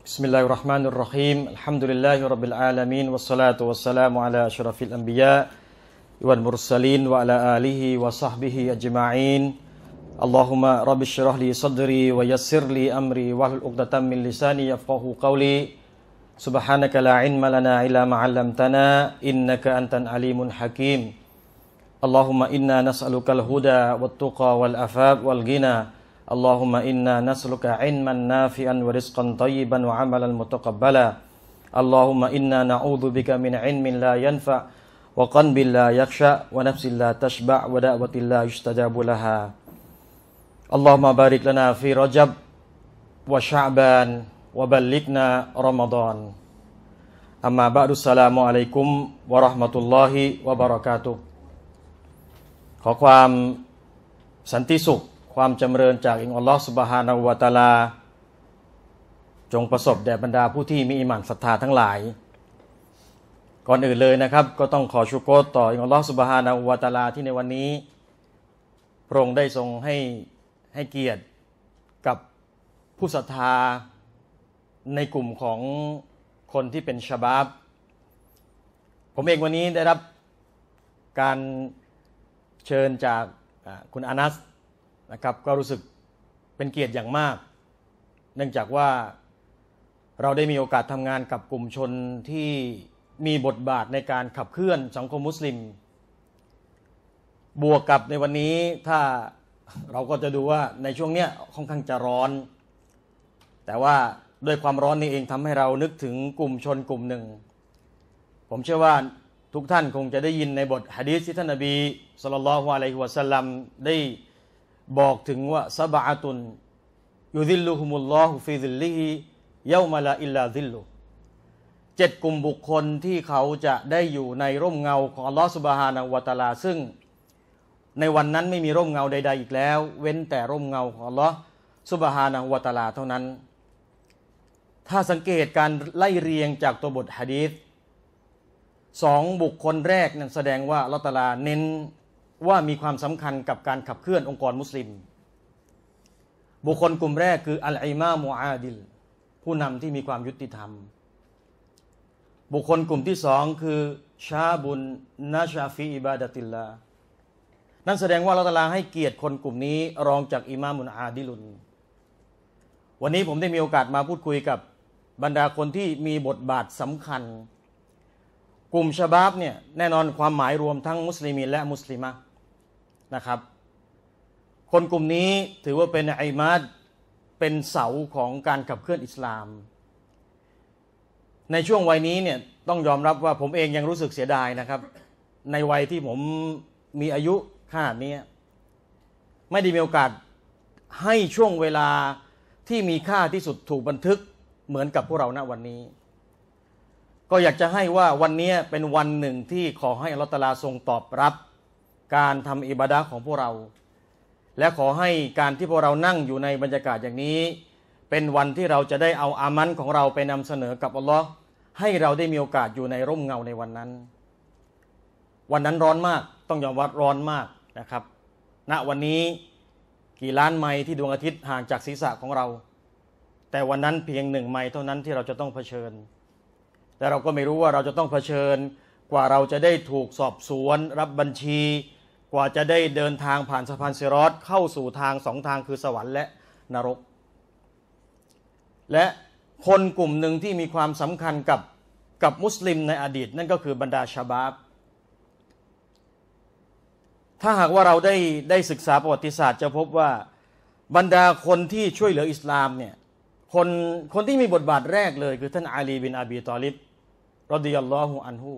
بسم الله الرحمن الرحيم الحمد لله رب العالمين والصلاة والسلام على أشرف الأنبياء والمرسلين وعلى آله وصحبه أجمعين اللهم رب اشرح لي صدري ويسر لي أمري واحلل عقدة من لساني يفقه قولي سبحانك لا علم لنا إلا ما علمتنا إنك أنت العليم حكيم اللهم إنا نسألك الهدى والتقى والأفاب والغنى اللهم إنا نسلك علما نافعا ورزقا طيبا وعملا متقبلا اللهم إنا نعوذ بك من علم لا ينفع وقلب لا يخشى ونفس لا تشبع ودعوة لا يستجاب لها اللهم بارك لنا في رجب وشعبان وبلغنا رمضان أما بعد السلام عليكم ورحمة الله وبركاته ขอความสันติสุขความจำเริญจากอิงอัลลอฮฺสุบฮานาวะตาลา จงประสบแด่บรรดาผู้ที่มีอิมานศรัทธาทั้งหลาย ก่อนอื่นเลยนะครับ ก็ต้องขอชุกโกตต่อ อิงอัลลอฮฺสุบฮานาวะตาลาที่ในวันนี้พระองค์ได้ทรงให้ให้เกียรติกับผู้ศรัทธาในกลุ่มของคนที่เป็นชาบาบผมเองวันนี้ได้รับการเชิญจากคุณอานัสนะครับก็รู้สึกเป็นเกียรติอย่างมาก เนื่องจากว่าเราได้มีโอกาสทำงานกับกลุ่มชนที่มีบทบาทในการขับเคลื่อนสังคมมุสลิม บวกกับในวันนี้ถ้าเราก็จะดูว่าในช่วงเนี้ยค่อนข้างจะร้อน แต่ว่า ด้วยความร้อนนี้เองทำให้เรานึกถึงกลุ่มชนกลุ่มหนึ่ง ผมเชื่อว่าทุกท่านคงจะได้ยินในบทฮะดีษที่ท่านนบีสุลต่านละฮ์อะลัยฮิวะสัลลัมได้บอกถึงว่าสบะตุนยูดิลลุฮุมุลลอฮุฟิซิลลิฮิเยามาลาอิลลาซิลลุเจ็ดกลุ่มบุคคลที่เขาจะได้อยู่ในร่มเงา ของอัลลอฮฺสุบฮานาวะตาลาซึ่ง ในวันนั้นไม่มีร่มเงาใด ๆ อีกแล้ว เว้นแต่ร่มเงาของอัลลอฮฺสุบฮานาวะตาลา เท่านั้น ถ้าสังเกตการไล่เรียงจากตัวบทฮะดีษสองบุคคลแรกนั้นแสดงว่าอัลลอฮฺตาลาเน้นว่ามีความสำคัญกับการขับเคลื่อนองค์กรมุสลิม บุคคลกลุ่มแรกคืออัลไอมามูอาดิลผู้นำที่มีความยุติธรรม บุคคลกลุ่มที่สองคือชาบุนนาชาฟีอิบาดติลลานั่นแสดงว่าเราตลาให้เกียรติคนกลุ่มนี้รองจากอิมามุนอาดิลุนวันนี้ผมได้มีโอกาสมาพูดคุยกับบรรดาคนที่มีบทบาทสำคัญ กลุ่มชบาบเนี่ยแน่นอนความหมายรวมทั้งมุสลิมีและมุสลิมะนะครับ คนกลุ่มนี้ถือว่าเป็นไอมาดเป็นเสาของการขับเคลื่อนอิสลาม ในช่วงวัยนี้เนี่ยต้องยอมรับว่าผมเองยังรู้สึกเสียดายนะครับ ในวัยที่ผมมีอายุขนาดนี้ ไม่ได้มีโอกาสให้ช่วงเวลาที่มีค่าที่สุดถูกบันทึกเหมือนกับพวกเราณวันนี้ ก็อยากจะให้ว่าวันนี้เป็นวันหนึ่งที่ขอให้อัลลอฮฺตลาทรงตอบรับการทำอิบาดะของพวกเรา และขอให้การที่พวกเรานั่งอยู่ในบรรยากาศอย่างนี้ เป็นวันที่เราจะได้เอาอามันของเราไปนำเสนอกับอัลลอฮ์ให้เราได้มีโอกาสอยู่ในร่มเงาในวันนั้น วันนั้นร้อนมากต้องยอมวับร้อนมากนะครับณนะวันนี้กี่ล้านไมล์ที่ดวงอาทิตย์ห่างจากศีรษะของเรา แต่วันนั้นเพียงหนึ่งไมล์เท่านั้นที่เราจะต้องเผชิญ แต่เราก็ไม่รู้ว่าเราจะต้องเผชิญกว่าเราจะได้ถูกสอบสวนรับบัญชีกว่าจะได้เดินทางผ่านสะพานเซรอสเข้าสู่ทางสองทางคือสวรรค์และนรก และคนกลุ่มหนึ่งที่มีความสำคัญกับกับมุสลิมในอดีต นั่นก็คือบรรดาชาบาบถ้าหากว่าเราได้ได้ศึกษาประวัติศาสตร์จะพบว่าบรรดาคนที่ช่วยเหลืออิสลามเนี่ย คนคนที่มีบทบาทแรกเลยคือท่านอาลีบินอาบีตอลิบรดิยัลลอฮุอันฮู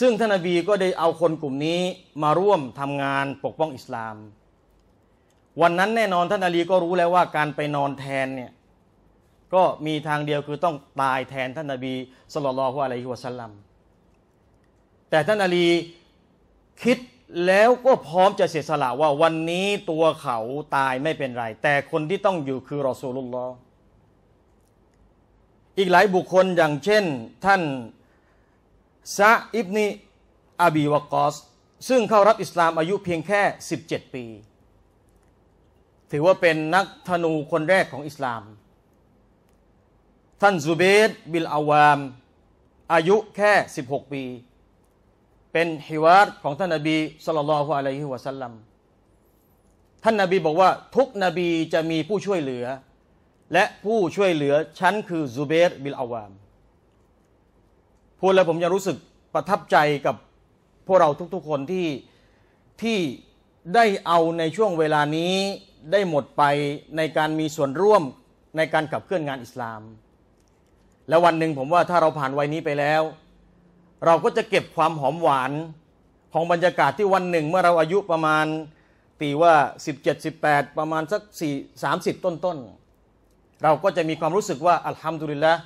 ซึ่งท่านนาบีก็ได้เอาคนกลุ่มนี้มาร่วมทำงานปกป้องอิสลาม วันนั้นแน่นอนท่านอาลีก็รู้แล้วว่าการไปนอนแทนเนี่ยก็มีทางเดียวคือต้องตายแทนท่านนาบีสลลลฮุอะลัยฮิวะสัลลัมแต่ท่านอาลีคิดแล้วก็พร้อมจะเสียสละว่าวันนี้ตัวเขาตายไม่เป็นไรแต่คนที่ต้องอยู่คือรอซูลุลลออีกหลายบุคคลอย่างเช่นท่านซาอิบนีอาบีวากอสซึ่งเข้ารับอิสลามอายุเพียงแค่ 17 ปี ถือว่าเป็นนักธนูคนแรกของอิสลาม ท่านซูเบตบิลอาวาม อายุแค่ 16 ปี เป็นฮิวาร์ของท่านนาบีสุลต่านลอฮ์อะลัยฮิวะสัลลัม ท่านนาบีบอกว่าทุกนบีจะมีผู้ช่วยเหลือ และผู้ช่วยเหลือฉันคือซูเบต บิลอาวามพูดแล้วผมยังรู้สึกประทับใจกับพวกเราทุกๆ คนที่ที่ได้เอาในช่วงเวลานี้ได้หมดไปในการมีส่วนร่วมในการขับเคลื่อนงานอิสลาม และวันหนึ่งผมว่าถ้าเราผ่านวัยนี้ไปแล้ว เราก็จะเก็บความหอมหวานของบรรยากาศที่วันหนึ่งเมื่อเราอายุประมาณ ตีว่า 17 18ประมาณสัก4 30 ต้นๆ เราก็จะมีความรู้สึกว่าอัลฮัมดุลิลละห์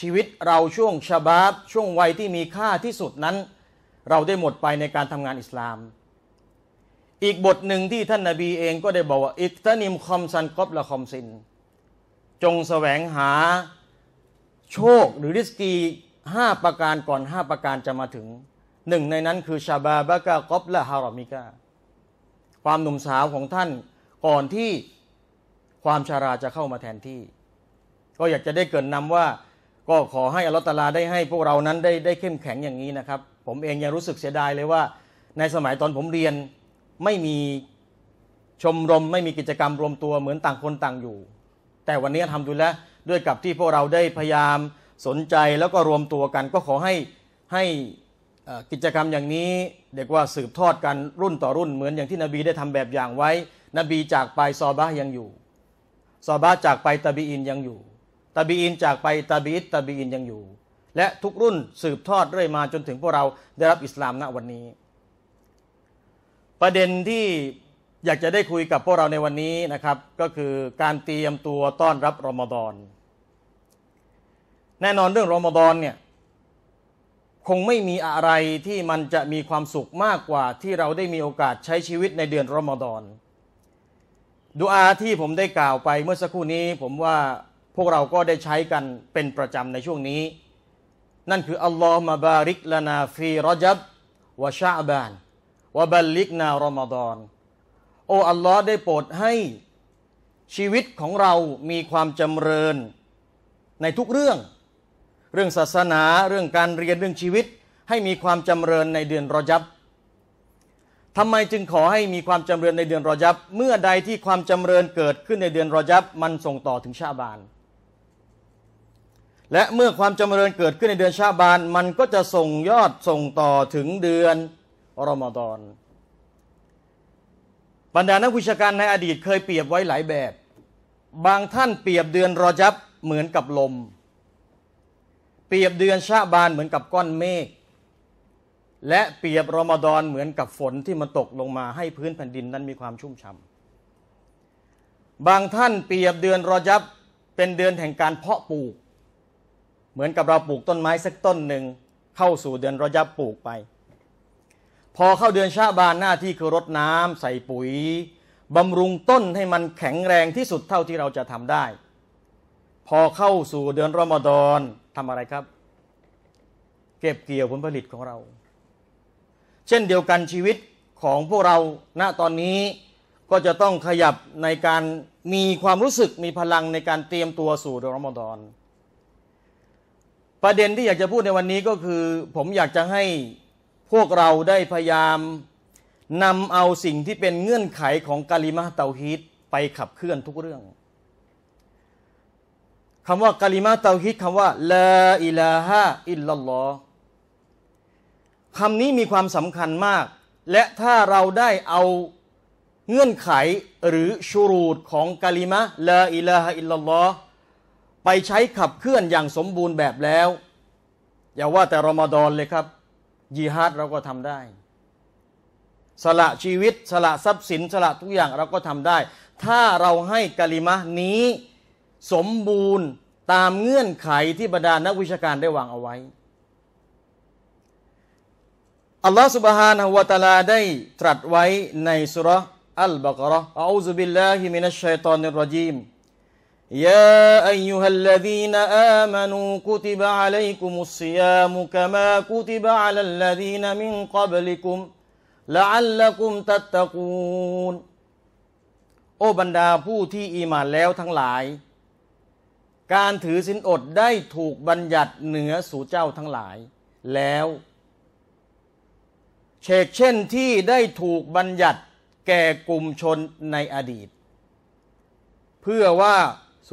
ชีวิตเราช่วงชาบาบช่วงวัยที่มีค่าที่สุดนั้น เราได้หมดไปในการทำงานอิสลาม อีกบทหนึ่งที่ท่านนาบีเองก็ได้บอกว่าอิตนิมคอมซันกอบละคอมซินจงแสวงหาโชคหรือริสกีห้าประการก่อนห้าประการจะมาถึง หนึ่งในนั้นคือชาบาบะกะกอบละฮารอมิกาความหนุ่มสาวของท่านก่อนที่ความชาราจะเข้ามาแทนที่ ก็อยากจะได้เกินนำว่าก็ขอให้อัลลอฮฺตาลาได้ให้พวกเรานั้นได้ได้เข้มแข็งอย่างนี้นะครับ ผมเองยังรู้สึกเสียดายเลยว่า ในสมัยตอนผมเรียนไม่มีชมรม ไม่มีกิจกรรมรวมตัวเหมือนต่างคนต่างอยู่ แต่วันนี้ทำดูแล้วด้วยกับที่พวกเราได้พยายามสนใจแล้วก็รวมตัวกัน ก็ขอให้ให้กิจกรรมอย่างนี้ เด็กว่าสืบทอดกันรุ่นต่อรุ่นเหมือนอย่างที่นบีได้ทำแบบอย่างไว้ นบีจากไปซอบะยังอยู่ซอบาจากไปตะบีอินยังอยู่ตาบีอินจากไปตาบีอิตตาบีอินยังอยู่ และทุกรุ่นสืบทอดเรื่อยมาจนถึงพวกเราได้รับอิสลามณวันนี้ ประเด็นที่อยากจะได้คุยกับพวกเราในวันนี้นะครับ ก็คือการเตรียมตัวต้อนรับรอมฎอนแน่นอนเรื่องรอมฎอนเนี่ย คงไม่มีอะไรที่มันจะมีความสุขมากกว่าที่เราได้มีโอกาสใช้ชีวิตในเดือนรอมฎอนดูอาที่ผมได้กล่าวไปเมื่อสักครู่นี้ผมว่าพวกเราก็ได้ใช้กันเป็นประจำในช่วงนี้ นั่นคืออัลลอฮฺมาบาริกลานาฟีรอจับ วะชาบาน วะบัลลิกนารอมฎอน โอ้ อัลลอฮ์ได้โปรดให้ชีวิตของเรามีความจำเริญในทุกเรื่อง เรื่องศาสนาเรื่องการเรียนเรื่องชีวิตให้มีความจำเริญในเดือนรอจับทำไมจึงขอให้มีความจำเริญในเดือนรอจับ เมื่อใดที่ความจำเริญเกิดขึ้นในเดือนรอจับ มันส่งต่อถึงชาบานและเมื่อความจำเริญเกิดขึ้นในเดือนชาบาน มันก็จะส่งยอดส่งต่อถึงเดือนรอมฎอน บรรดานักวิชาการในอดีตเคยเปรียบไว้หลายแบบ บางท่านเปรียบเดือนรอจับเหมือนกับลม เปรียบเดือนชาบานเหมือนกับก้อนเมฆ และเปรียบรอมฎอนเหมือนกับฝนที่มันตกลงมาให้พื้นแผ่นดินนั้นมีความชุ่มฉ่ำบางท่านเปรียบเดือนรอจับเป็นเดือนแห่งการเพาะปลูกเหมือนกับเราปลูกต้นไม้สักต้นหนึ่งเข้าสู่เดือนรอยับปลูกไป พอเข้าเดือนชาบานหน้าที่คือรดน้ำ ใส่ปุ๋ยบำรุงต้นให้มันแข็งแรงที่สุดเท่าที่เราจะทำได้ พอเข้าสู่เดือนรอมฎอนทำอะไรครับ เก็บเกี่ยวผลผลิตของเรา เช่นเดียวกันชีวิตของพวกเราณตอนนี้ ก็จะต้องขยับในการมีความรู้สึกมีพลังในการเตรียมตัวสู่เดือนรอมฎอนประเด็นที่อยากจะพูดในวันนี้ก็คือ ผมอยากจะให้พวกเราได้พยายามนำเอาสิ่งที่เป็นเงื่อนไขของกาลิมาเตาฮิตไปขับเคลื่อนทุกเรื่องคำว่ากาลิมาเตาฮิตคำว่าลาอิลาฮะอิลลัลลอคำนี้มีความสำคัญมาก และถ้าเราได้เอาเงื่อนไขหรือชูรูดของกาลิมาลาอิลาฮะอิลลัลลอไปใช้ขับเคลื่อนอย่างสมบูรณ์แบบแล้ว อย่าว่าแต่รอมฎอนเลยครับยิฮาดเราก็ทำได้ สละชีวิต สละทรัพย์สินสละทุกอย่างเราก็ทำได้ ถ้าเราให้กะลิมะนี้สมบูรณ์ตามเงื่อนไขที่บรรดานักวิชาการได้วางเอาไว้อัลลอฮ์ سبحانه และ تعالى ได้ตรัสไว้ในสุรอัลบากรออูซุบิลลาฮิมินัชชัยตอนรรจีม يا أيها الذين آمنوا كتب عليكم الصيام كما كتب على الذين من قبلكم لعلكم تتقون โอ้บรรดาผู้ที่อีมานแล้วทั้งหลาย การถือสินอดได้ถูกบัญญัติเหนือสู่เจ้าทั้งหลาย แล้วเชกเช่นที่ได้ถูกบัญญัติแก่กลุ่มชนในอดีต เพื่อว่า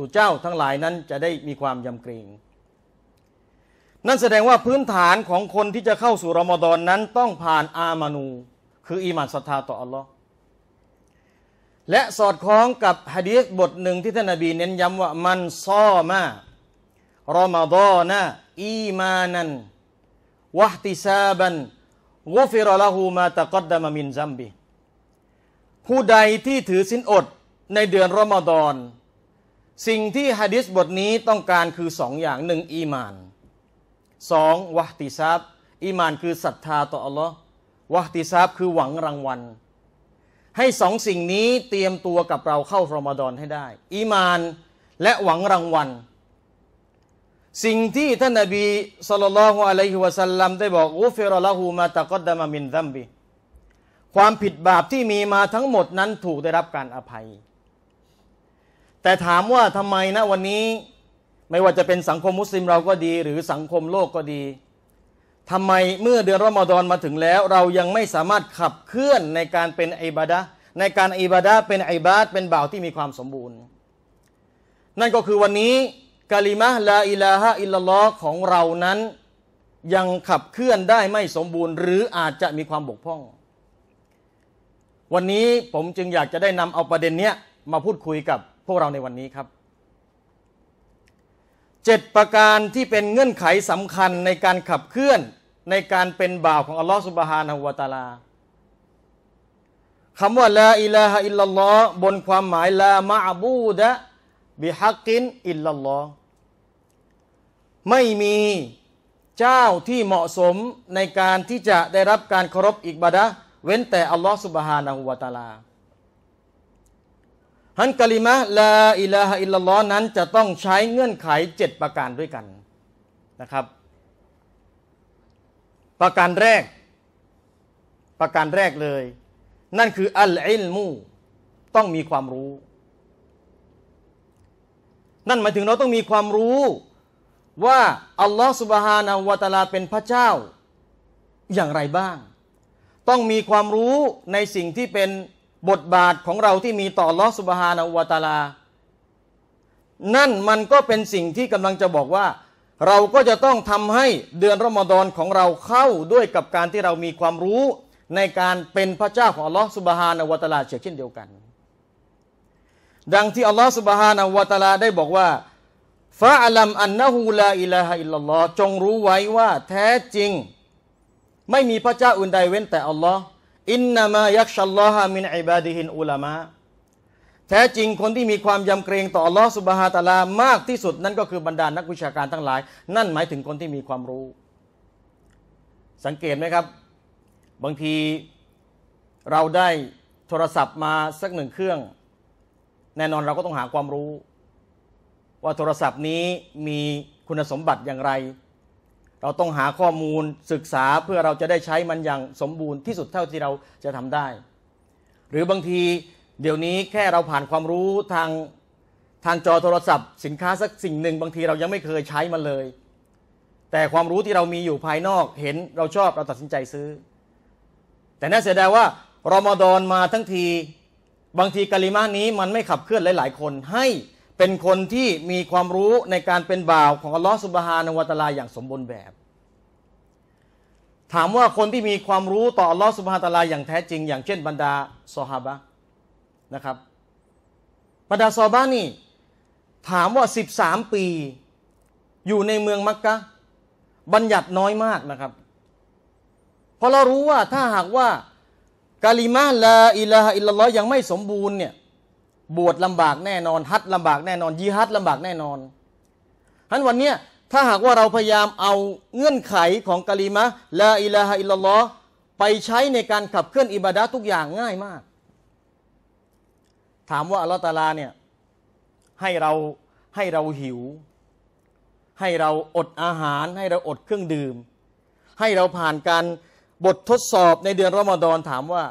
สู่เจ้าทั้งหลายนั้นจะได้มีความยำเกรง นั่นแสดงว่าพื้นฐานของคนที่จะเข้าสู่รอมฎอนนั้นต้องผ่านอามานู คืออีมานศรัทธาต่ออัลลอฮ์และสอดคล้องกับฮะดีษบทหนึ่งที่ท่านนบีเน้นย้ำว่ามันซ้อมารอมฎอนะอีมานันวะติซาบันกุฟิรละหูมาตะกัดดามมินซัมบีผู้ใดที่ถือสินอดในเดือนรอมฎอนสิ่งที่ฮะดิษบทนี้ต้องการคือสองอย่างหนึ่งอีมานสองวะติซับอีมานคือศรัทธาต่ออัลลอฮ์วะติซับคือหวังรางวัล ให้สองสิ่งนี้เตรียมตัวกับเราเข้ารอมฎอนให้ได้ อีมานและหวังรางวัล สิ่งที่ท่านนบีสุลต่านลฮอะลัยฮิวะสัลลัมได้บอกอุฟิรละหูมาตะกดดามามินดัมบีความผิดบาปที่มีมาทั้งหมดนั้นถูกได้รับการอภัยแต่ถามว่าทำไมนะวันนี้ไม่ว่าจะเป็นสังคมมุสลิมเราก็ดีหรือสังคมโลกก็ดีทำไมเมื่อเดือนรอมฎอนมาถึงแล้วเรายังไม่สามารถขับเคลื่อนในการเป็นอิบาดะในการอิบาดะเป็นอิบาด เป็นบ่าวที่มีความสมบูรณ์ นั่นก็คือวันนี้กาลิมะลาอิลาฮะอิลลอของเรานั้น ยังขับเคลื่อนได้ไม่สมบูรณ์ หรืออาจจะมีความบกพร่อง วันนี้ผมจึงอยากจะได้นำเอาประเด็นเนี้ยมาพูดคุยกับพวกเราในวันนี้ครับเจ็ดประการที่เป็นเงื่อนไขสำคัญในการขับเคลื่อนในการเป็นบ่าวของอัลลอฮฺสุบฮานาหูวาตาลาคำว่าลาอิลาฮะอิลลัลลอฮ์บนความหมายลามะบูดะบิฮักกินอิลลัลลอฮ์ไม่มีเจ้าที่เหมาะสมในการที่จะได้รับการเคารพอีกบาดะเว้นแต่อัลลอฮฺสุบฮานาหูวาตาลาฮันกะลิมะลาอิลาฮะอิลลัลลอฮ์นั้นจะต้องใช้เงื่อนไข7ประการด้วยกันนะครับ ประการแรกประการแรกเลย นั่นคือ อัลอิลมู ต้องมีความรู้ นั่นหมายถึงเราต้องมีความรู้ว่า อัลลอฮ์สุบฮานาวะตาลาเป็นพระเจ้าอย่างไรบ้าง ต้องมีความรู้ในสิ่งที่เป็นบทบาทของเราที่มีต่อลอสุบฮานอวตาลา นั่นมันก็เป็นสิ่งที่กำลังจะบอกว่า เราก็จะต้องทำให้เดือนรอมฎอนของเราเข้าด้วยกับการที่เรามีความรู้ในการเป็นพระเจ้าของอัลลอฮ์สุบฮานอวตาลาเช่นเดียวกัน ดังที่อัลลอฮ์สุบฮานอวตาลาได้บอกว่าฟาอัลัมอันนหฮูลาอิลาฮิลลัลลอฮ์จงรู้ไว้ว่าแท้จริง ไม่มีพระเจ้าอื่นใดเว้นแต่อัลลอฮ์อินนามายักชัลลอฮามินอิบาดิฮินอุลามะแท้จริงคนที่มีความยำเกรงต่อลอสุบฮาตาลามากที่สุด นั่นก็คือบรรดานักวิชาการทั้งหลาย นั่นหมายถึงคนที่มีความรู้ สังเกตไหมครับ บางทีเราได้โทรศัพท์มาสักหนึ่งเครื่อง แน่นอนเราก็ต้องหาความรู้ ว่าโทรศัพท์นี้มีคุณสมบัติอย่างไรเราต้องหาข้อมูลศึกษาเพื่อเราจะได้ใช้มันอย่างสมบูรณ์ที่สุดเท่าที่เราจะทำได้ หรือบางทีเดี๋ยวนี้แค่เราผ่านความรู้ทางทางจอโทรศัพท์ สินค้าสักสิ่งหนึ่ง บางทีเรายังไม่เคยใช้มันเลย แต่ความรู้ที่เรามีอยู่ภายนอกเห็นเราชอบเราตัดสินใจซื้อ แต่น่าเสียดายว่ารอมฎอนมาทั้งทีบางทีกะลิมานี้มันไม่ขับเคลื่อนหลาย ๆ คนให้เป็นคนที่มีความรู้ในการเป็นบ่าวของอัลลอฮฺสุบฮานวตาลาอย่างสมบูรณ์แบบ ถามว่าคนที่มีความรู้ต่ออัลลอฮฺสุบฮานตาลาอย่างแท้จริงอย่างเช่นบรรดา ซอฮาบะนะครับบรรดาซอฮาบะนี่ถามว่า 13 ปี อยู่ในเมืองมักกะบัญญัติน้อยมากนะครับเพราะเรารู้ว่าถ้าหากว่ากาลิมาลาอิลาอิลลอฮยังไม่สมบูรณ์เนี่ยบวชลำบากแน่นอนฮัดลำบากแน่นอนยีฮัดลำบากแน่นอนฉะนั้นวันเนี้ยถ้าหากว่าเราพยายามเอาเงื่อนไขของกะลีมะละอิลาฮะอิลลอฮ์ไปใช้ในการขับเคลื่อนอิบาดะทุกอย่างง่ายมาก ถามว่าอัลล์ตาลาเนี่ยให้เรา ให้เราหิว ให้เราอดอาหารให้เราอดเครื่องดื่ม ให้เราผ่านการบททดสอบในเดือนรอมฎอนถามว่า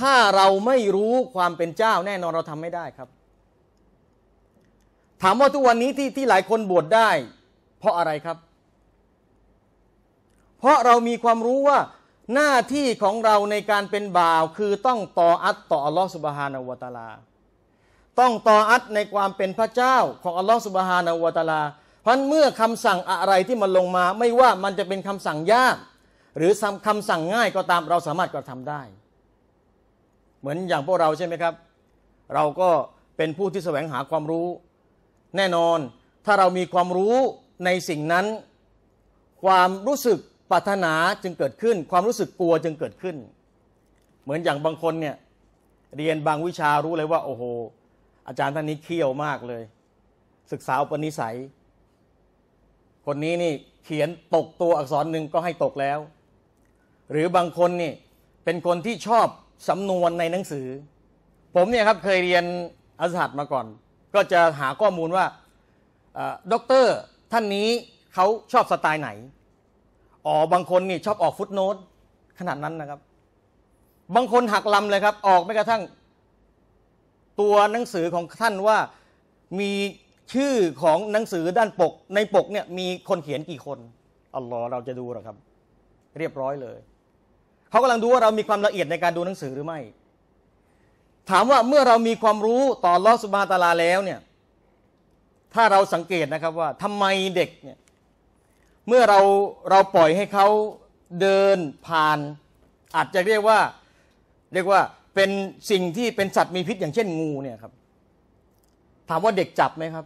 ถ้าเราไม่รู้ความเป็นเจ้าแน่นอนเราทำไม่ได้ครับ ถามว่าทุกวันนี้ที่ที่หลายคนบวชได้ เพราะอะไรครับ เพราะเรามีความรู้ว่า หน้าที่ของเราในการเป็นบ่าวคือต้องต่ออัตต่ออัลลอฮฺสุบฮานาวตาลา ต้องต่ออัตในความเป็นพระเจ้าของอัลลอฮฺสุบฮานาวตาลา เพราะเมื่อคำสั่งอะไรที่มันลงมา ไม่ว่ามันจะเป็นคำสั่งยากหรือคำสั่งง่ายก็ตามเราสามารถกระทำได้เหมือนอย่างพวกเราใช่ไหมครับ เราก็เป็นผู้ที่แสวงหาความรู้ แน่นอน ถ้าเรามีความรู้ในสิ่งนั้น ความรู้สึกปรารถนาจึงเกิดขึ้น ความรู้สึกกลัวจึงเกิดขึ้น เหมือนอย่างบางคนเนี่ย เรียนบางวิชารู้เลยว่า โอ้โหอาจารย์ท่านนี้เขี้ยวมากเลย ศึกษาปนิสัย คนนี้นี่เขียนตกตัวอักษรหนึ่งก็ให้ตกแล้ว หรือบางคนนี่เป็นคนที่ชอบสำนวนในหนังสือ ผมเนี่ยครับเคยเรียนอัสษรมาก่อน ก็จะหาข้อมูลว่าด็อกเตอร์ท่านนี้เขาชอบสไตล์ไหนอ๋อบางคนนี่ชอบออกฟุตโนตขนาดนั้นนะครับ บางคนหักลำเลยครับ ออกไม่กระทั่ง ตัวหนังสือของท่านว่ามีชื่อของหนังสือด้านปก ในปกเนี่ยมีคนเขียนกี่คนอ๋อเราจะดูหรอครับ เรียบร้อยเลยเขากำลังดูว่าเรามีความละเอียดในการดูหนังสือหรือไม่ ถามว่าเมื่อเรามีความรู้ต่อลอสุบาตาลาแล้วเนี่ย ถ้าเราสังเกตนะครับว่าทำไมเด็กเนี่ย เมื่อเราเราปล่อยให้เขาเดินผ่าน อาจจะ เรียกว่าเรียกว่าเป็นสิ่งที่เป็นสัตว์มีพิษอย่างเช่นงูเนี่ยครับ ถามว่าเด็กจับไหมครับ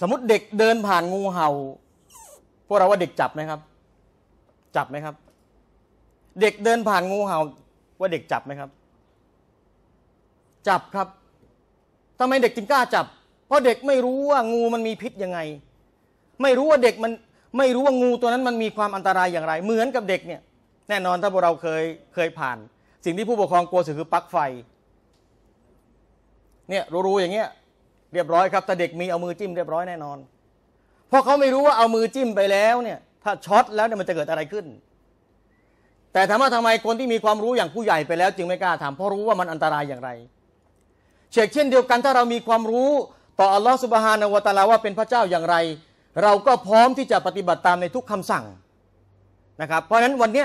สมมติเด็กเดินผ่านงูเห่า พวกเราว่าเด็กจับไหมครับ จับไหมครับเด็กเดินผ่านงูเห่าว่าเด็กจับไหมครับ จับครับทำไมเด็กจึงกล้าจับ เพราะเด็กไม่รู้ว่างูมันมีพิษยังไง ไม่รู้ว่าเด็กมันไม่รู้ว่างูตัวนั้นมันมีความอันตรายอย่างไร เหมือนกับเด็กเนี่ยแน่นอนถ้าพวกเราเคยเคยผ่าน สิ่งที่ผู้ปกครองกลัวสุดคือปลั๊กไฟ เนี่ยรู้ๆอย่างเงี้ย เรียบร้อย ครับแต่เด็กมีเอามือจิ้มเรียบร้อยแน่นอนเพราะเขาไม่รู้ว่าเอามือจิ้มไปแล้วเนี่ย ถ้าช็อตแล้วเนี่ยมันจะเกิดอะไรขึ้นแต่ถามว่าทำไมคนที่มีความรู้อย่างผู้ใหญ่ไปแล้วจึงไม่กล้าทำเพราะรู้ว่ามันอันตรายอย่างไรเชกเช่นเดียวกันถ้าเรามีความรู้ต่ออัลลอฮฺสุบฮานาวะตาลาว่าเป็นพระเจ้าอย่างไรเราก็พร้อมที่จะปฏิบัติตามในทุกคำสั่งนะครับเพราะฉะนั้นวันนี้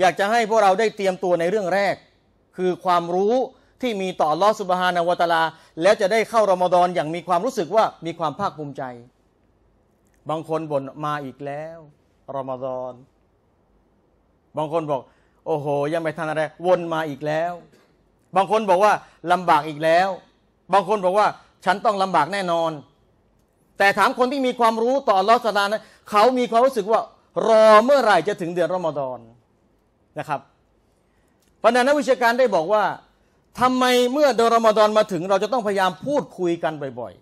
อยากจะให้พวกเราได้เตรียมตัวในเรื่องแรก คือความรู้ที่มีต่ออัลลอฮฺสุบฮานาวะตาลา แล้วจะได้เข้ารอมฎอนอย่างมีความรู้สึกว่ามีความภาคภูมิใจ บางคนบ่นมาอีกแล้วรอมฎอนบางคนบอกโอ้โหยังไม่ทันอะไรวนมาอีกแล้ว บางคนบอกว่าลำบากอีกแล้ว บางคนบอกว่าฉันต้องลำบากแน่นอน แต่ถามคนที่มีความรู้ต่อลอสตานะเขามีความรู้สึกว่ารอเมื่อไหร่จะถึงเดือนรอมฎอนนะครับปัญหานักวิชาการได้บอกว่า ทำไมเมื่อเดือนรอมฎอนมาถึงเราจะต้องพยายามพูดคุยกันบ่อย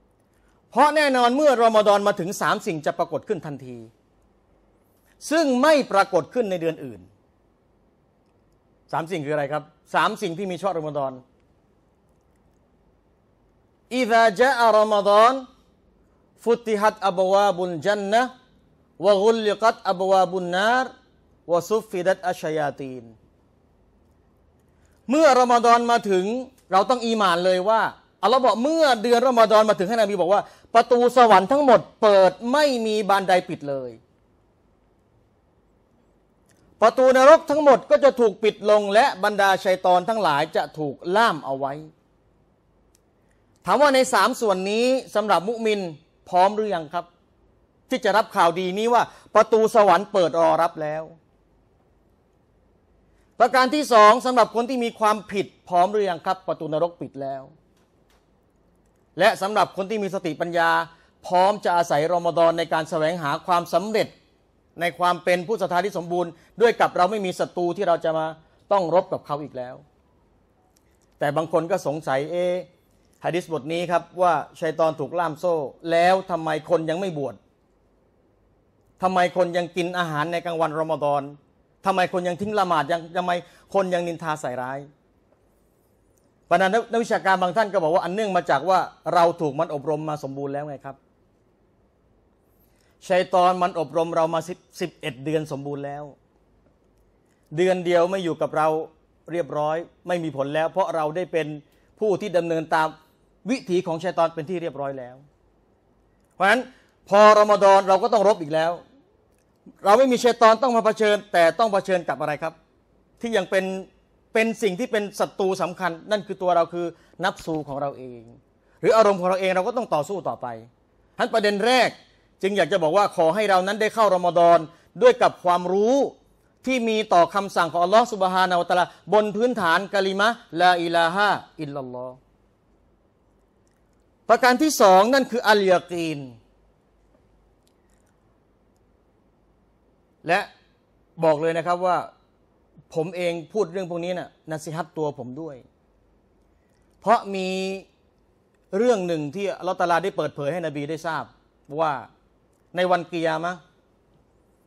ๆ เพราะแน่นอนเมื่อรอมฎอนมาถึงสามสิ่งจะปรากฏขึ้นทันทีซึ่งไม่ปรากฏขึ้นในเดือนอื่น สามสิ่งคืออะไรครับ สามสิ่งที่มีช่อรอมฎอนอิดะจอรอมฎอนฟุติฮัตอบวาบุนจันนะวะกุลิกัตอบวาบุนนารวะซุฟฟิดัตอัชยาตีนเมื่อรอมฎอนมาถึงเราต้องอีมานเลยว่าอัลลอฮ์บอกเมื่อเดือนรอมฎอนมาถึงให้นบีบอกว่า ประตูสวรรค์ทั้งหมดเปิดไม่มีบานใดปิดเลยประตูนรกทั้งหมด ก็จะถูกปิดลงและบรรดาชัยตอนทั้งหลายจะถูกล่ามเอาไว้ ถามว่าในสามส่วนนี้สำหรับมุมินพร้อมหรือยังครับ ที่จะรับข่าวดีนี้ว่าประตูสวรรค์เปิดรอรับแล้ว ประการที่สองสำหรับคนที่มีความผิดพร้อมหรือยังครับ ประตูนรกปิดแล้ว และสำหรับคนที่มีสติปัญญา พร้อมจะอาศัยรอมฎอนในการแสวงหาความสำเร็จในความเป็นผู้ศรัทธาที่สมบูรณ์ด้วยกับเราไม่มีศัตรูที่เราจะมาต้องรบกับเขาอีกแล้ว แต่บางคนก็สงสัยเอฮะดิษบทนี้ครับว่า ชัยตอนถูกล่ามโซ่ แล้วทำไมคนยังไม่บวชทำไมคนยังกินอาหารในกลางวันรอมฎอนทำไมคนยังทิ้งละหมาดยังทำไมคนยังนินทาใส่ร้ายปรญหานักวิชาการบางท่านก็บอกว่าอันเนื่องมาจากว่าเราถูกมันอบรมมาสมบูรณ์แล้วไงครับชัยตอนมันอบรมเรามาสิบสิบเอ็ดเดือนสมบูรณ์แล้ว เดือนเดียวไม่อยู่กับเราเรียบร้อย ไม่มีผลแล้ว เพราะเราได้เป็นผู้ที่ดำเนินตามวิถีของชัยตอนเป็นที่เรียบร้อยแล้ว เพราะฉะนั้นพอรอมฎอนเราก็ต้องรบอีกแล้ว เราไม่มีชัยตอนต้องมาเผชิญแต่ต้องเผชิญกับอะไรครับ ที่ยังเป็นเป็นสิ่งที่เป็นศัตรูสำคัญ นั่นคือตัวเราคือนับสูของเราเอง หรืออารมณ์ของเราเองเราก็ต้องต่อสู้ต่อไปทั้นประเด็นแรกจึงอยากจะบอกว่าขอให้เรานั้นได้เข้ารอมฎอน ด้วยกับความรู้ที่มีต่อคำสั่งของอัลลอฮ์สุบฮานาวตะลาบนพื้นฐานกะลิมะลาอิลาฮะอิลลัลลอฮ์ประการที่สองนั่นคือ อัลยากีน และบอกเลยนะครับว่าผมเองพูดเรื่องพวกนี้นะ่ะนัสิฮัตตัวผมด้วย เพราะมีเรื่องหนึ่งที่อัลตาลาได้เปิดเผยให้นบีได้ทราบว่าในวันกิยามะ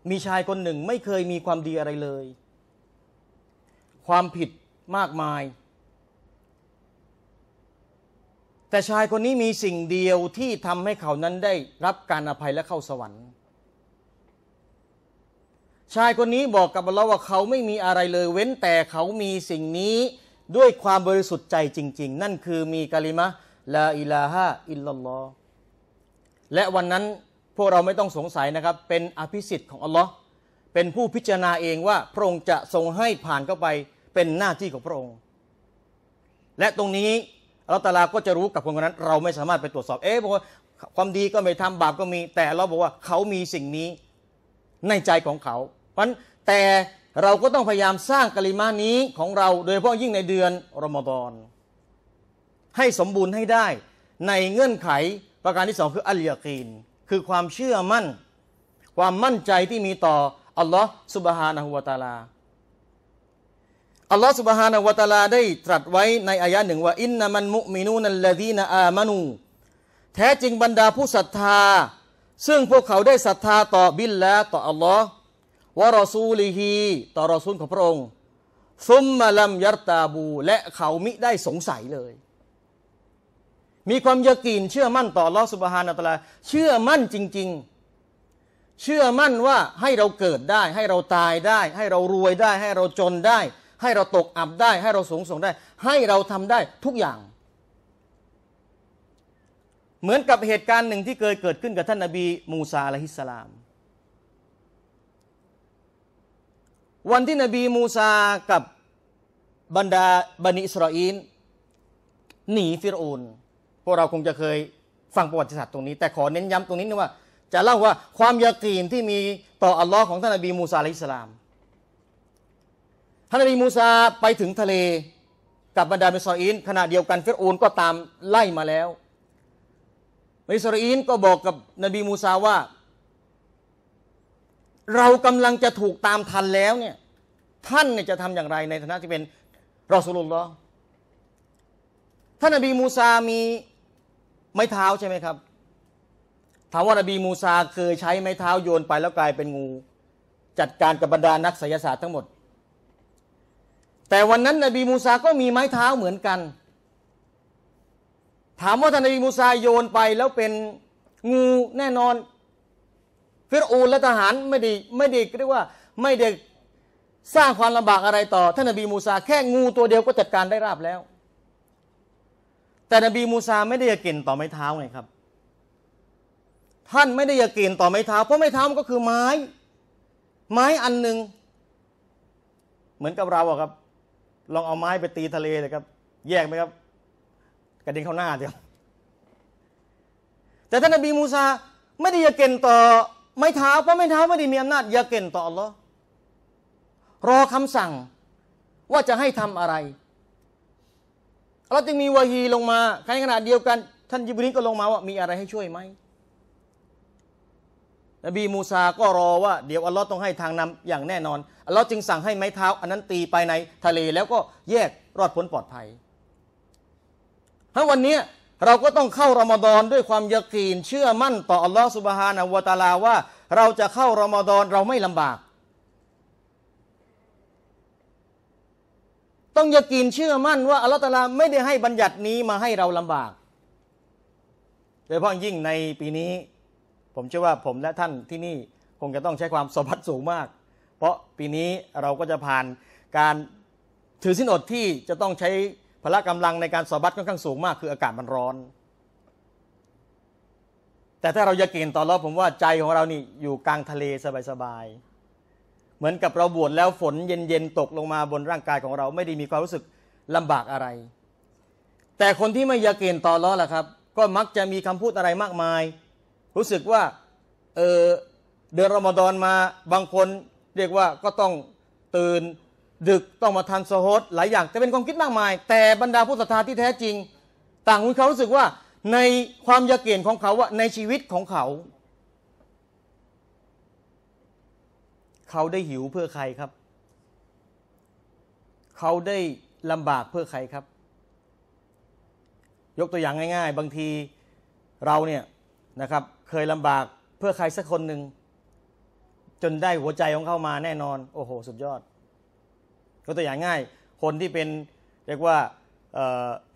มีชายคนหนึ่งไม่เคยมีความดีอะไรเลย ความผิดมากมาย แต่ชายคนนี้มีสิ่งเดียวที่ทำให้เขานั้นได้รับการอภัยและเข้าสวรรค์ ชายคนนี้บอกกับเราว่าเขาไม่มีอะไรเลย เว้นแต่เขามีสิ่งนี้ด้วยความบริสุทธิ์ใจจริงๆ นั่นคือมีกาลิมะลาอิลาฮะอิลลัลลอและวันนั้นพวกเราไม่ต้องสงสัยนะครับ เป็นอภิสิทธิ์ของอัลลอฮ์เป็นผู้พิจารณาเองว่าพระองค์จะทรงให้ผ่านเข้าไปเป็นหน้าที่ของพระองค์ และตรงนี้เราตาลาก็จะรู้กับคนคนนั้น เราไม่สามารถไปตรวจสอบ เอ๊ะบอกว่าความดีก็ไม่ทำบาปก็มี แต่เราบอกว่าเขามีสิ่งนี้ในใจของเขา เพราะแต่เราก็ต้องพยายามสร้างกลิมานี้ของเราโดยเฉพาะยิ่งในเดือนรอมฎอนให้สมบูรณ์ให้ได้ในเงื่อนไขประการที่สองคืออัลยากีนคือความเชื่อมั่น ความมั่นใจที่มีต่ออัลลอฮ์สุบฮานะฮุวาตาลาอัลลอฮ์สุบฮานะฮุวาตาลาได้ตรัสไว้ในอายะหนึ่งว่าอินนามันมุมินูนัลลดีนอามานู แท้จริงบรรดาผู้ศรัทธา ซึ่งพวกเขาได้ศรัทธาต่อบิลและต่อ อัลลอฮ์วะรอซูลีฮี ต่อรอซูลของพระองค์ซุมมาลัมยัตตาบู และเขามิได้สงสัยเลยมีความยากีนเชื่อมั่นต่อลอสุบฮานัตลาเชื่อมั่นจริงๆ เชื่อมั่นว่าให้เราเกิดได้ ให้เราตายได้ ให้เรารวยได้ ให้เราจนได้ ให้เราตกอับได้ ให้เราสูงส่งได้ ให้เราทำได้ทุกอย่าง เหมือนกับเหตุการณ์หนึ่งที่เคยเกิดขึ้นกับท่านนาบีมูซาละลฮิสลาม วันที่นบีมูซากับบรรดาบันิอิสราอิลหนีฟิรูนพวกเราคงจะเคยฟังประวัติศาสตร์ตรงนี้ แต่ขอเน้นย้ำตรงนี้นะว่า จะเล่าว่าความยากีนที่มีต่ออัลลอฮ์ของท่านนบีมูซาอิลสลามท่านนบีมูซาไปถึงทะเล กับบรรดาเมสออินขณะเดียวกันเฟรอูนก็ตามไล่มาแล้วเมสอินก็บอกกับนบีมูซาว่า เรากำลังจะถูกตามทันแล้วเนี่ยท่านเนี่ยจะทำอย่างไรในฐานะที่เป็นรอสุลลอท่านนบีมูซา มีไม้เท้าใช่ไหมครับ ถามว่านบี มูซาเคยใช้ไม้เท้าโยนไปแล้วกลายเป็นงู จัดการกับบรรดานักศิลศาสตร์ทั้งหมด แต่วันนั้นนบีมูซาก็มีไม้เท้าเหมือนกัน ถามว่าท่านนบีมูซาโยนไปแล้วเป็นงูแน่นอนฟิรอูลและทหารไม่ได้ไม่ได้เรียกว่าไม่ได้สร้างความลำบากอะไรต่อท่านนบีมูซาแค่งูตัวเดียวก็จัดการได้ราบแล้วแต่นบีมูซาไม่ได้ยากินต่อไม้เท้าไงครับ ท่านไม่ได้ยากินต่อไม้เท้าเพราะไม้เท้ามันก็คือไม้ ไม้อันหนึ่งเหมือนกับเราอะครับ ลองเอาไม้ไปตีทะเลเลยครับแยกไหมครับกระเด็นเข้าหน้าเดียวแต่ท่านนบีมูซาไม่ได้ยาเกนต่อ ไม้เท้าเพราะไม้เท้าไม่ได้มีอำนาจยาเกนต่อหรอรอคำสั่งว่าจะให้ทำอะไรเราจึงมีวาฮีลงมาในขณะเดียวกัน ท่านยิบรีนก็ลงมาว่ามีอะไรให้ช่วยไหมนบีมูซา ก็รอว่าเดี๋ยวอัลลอฮ์ต้องให้ทางนำอย่างแน่นอน อัลลอฮ์จึงสั่งให้ไม้เท้า อันนั้นตีไปในทะเลแล้วก็แยกรอดพ้นปลอดภัย ถ้าวันนี้เราก็ต้องเข้ารอมฎอน ด้วยความยกีน เชื่อมั่นต่ออัลลอฮ์สุบฮานาวะตาลาว่า เราจะเข้ารอมฎอนเราไม่ลำบากต้องยากินเชื่อมั่นว่าอัลลอฮฺตลาไม่ได้ให้บัญญัตินี้มาให้เราลำบาก โดยเฉพาะยิ่งในปีนี้ผมเชื่อว่าผมและท่านที่นี่คงจะต้องใช้ความสบัดสูงมาก เพราะปีนี้เราก็จะผ่านการถือสินอดที่จะต้องใช้ พละกำลังในการสบัดค่อนข้างสูงมากคืออากาศมันร้อน แต่ถ้าเราอยากกินตอนรอบผมว่าใจของเรานี่อยู่กลางทะเลสบายๆเหมือนกับเราบวชแล้วฝนเย็น ๆ ตกลงมาบนร่างกายของเรา ไม่ได้มีความรู้สึกลำบากอะไร แต่คนที่ไม่ยาเกณฑ์ต่อล้อล่ะครับ ก็มักจะมีคำพูดอะไรมากมาย รู้สึกว่าเออเดือนรอมฎอนมาบางคนเรียกว่าก็ต้องตื่น ดึก ต้องมาทนสโฮดหลายอย่าง จะเป็นความคิดมากมาย แต่บรรดาผู้ศรัทธาที่แท้จริง ต่างมีความรู้สึกว่าในความยาเกณฑ์ของเขาว่าในชีวิตของเขาเขาได้หิวเพื่อใครครับ เขาได้ลำบากเพื่อใครครับ ยกตัวอย่างง่าย ๆ บางทีเราเนี่ยนะครับ เคยลำบากเพื่อใครสักคนหนึ่งจนได้หัวใจของเขามา แน่นอน โอ้โห สุดยอด ยกตัวอย่างง่าย คนที่เป็นเรียกว่า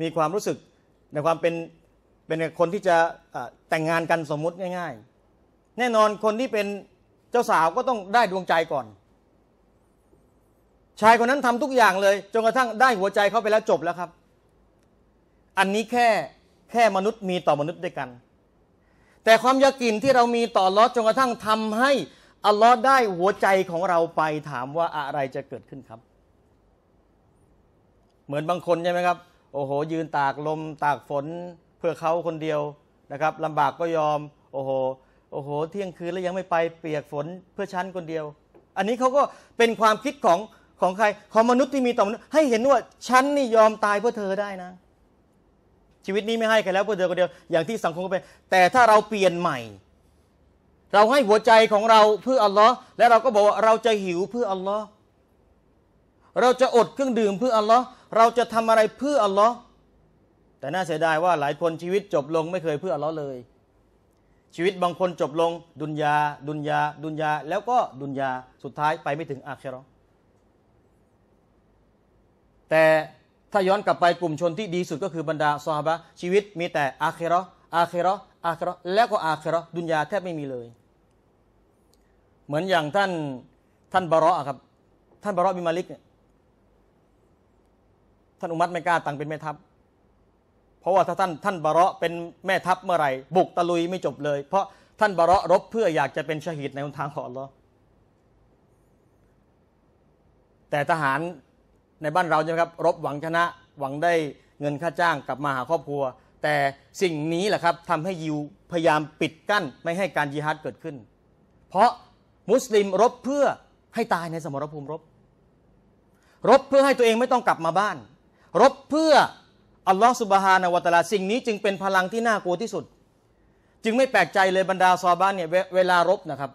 มีความรู้สึกในความเป็นเป็นคนที่จะแต่งงานกันสมมุติง่าย ๆ แน่นอนคนที่เป็นจ้าสาวก็ต้องได้ดวงใจก่อน ชายคนนั้นทำทุกอย่างเลยจนกระทั่งได้หัวใจเข้าไปแล้วจบแล้วครับ อันนี้แค่แค่มนุษย์มีต่อมนุษย์ด้วยกัน แต่ความยากินที่เรามีต่อลอสจนกระทั่งทำให้อลอสได้หัวใจของเราไปถามว่าอะไรจะเกิดขึ้นครับ เหมือนบางคนใช่ไหมครับ โอ้โห ยืนตากลม ตากฝนเพื่อเขาคนเดียวนะครับลำบากก็ยอม โอ้โหโอ้โหเที่ยงคืนแล้วยังไม่ไปเปียกฝนเพื่อชั้นคนเดียว อันนี้เขาก็เป็นความคิดของของใครของมนุษย์ที่มีต่อมนุษย์ให้เห็นว่าชั้นนี่ยอมตายเพื่อเธอได้นะ ชีวิตนี้ไม่ให้ใครแล้วเพื่อเธอคนเดียว อย่างที่สังคมเป็นแต่ถ้าเราเปลี่ยนใหม่ เราให้หัวใจของเราเพื่ออัลลอฮ์และเราก็บอกว่าเราจะหิวเพื่ออัลลอฮ์เราจะอดเครื่องดื่มเพื่ออัลลอฮ์เราจะทำอะไรเพื่ออัลลอฮ์แต่น่าเสียดายว่าหลายคนชีวิตจบลง ไม่เคยเพื่ออัลลอฮ์เลยชีวิตบางคนจบลงดุนยาดุนยาดุนยาแล้วก็ดุนยาสุดท้ายไปไม่ถึงอาเครอแต่ถ้าย้อนกลับไปกลุ่มชนที่ดีสุดก็คือบรรดาซอฮาบะชีวิตมีแต่ อาเครออาเครออาเครอแล้วก็อาเครอดุนยาแทบไม่มีเลย เหมือนอย่างท่านท่านบาระครับท่านบาระบิมาลิกเนี่ยท่านอุมัตไม่กล้าตั้งเป็นแม่ทัพราะว่าถ้าท่านท่านบาระเป็นแม่ทัพเมื่อไหร่ บุกตะลุยไม่จบเลย เพราะท่านบาระรบเพื่ออยากจะเป็นชหิดในหนทางของอัลลอฮ์แต่ทหารในบ้านเราใช่ไหมครับรบหวังชนะหวังได้เงินค่าจ้างกลับมาหาครอบครัว แต่สิ่งนี้แหละครับทำให้ยิวพยายามปิดกั้นไม่ให้การยิฮัดเกิดขึ้น เพราะมุสลิมรบเพื่อให้ตายในสมรภูมิรบ รบเพื่อให้ตัวเองไม่ต้องกลับมาบ้าน รบเพื่ออัลลอฮ์สุบฮานาวะตลาสิ่งนี้จึงเป็นพลังที่น่ากลัวที่สุด จึงไม่แปลกใจเลยบรรดาซอบ้านเนี่ยเวลารบนะครับ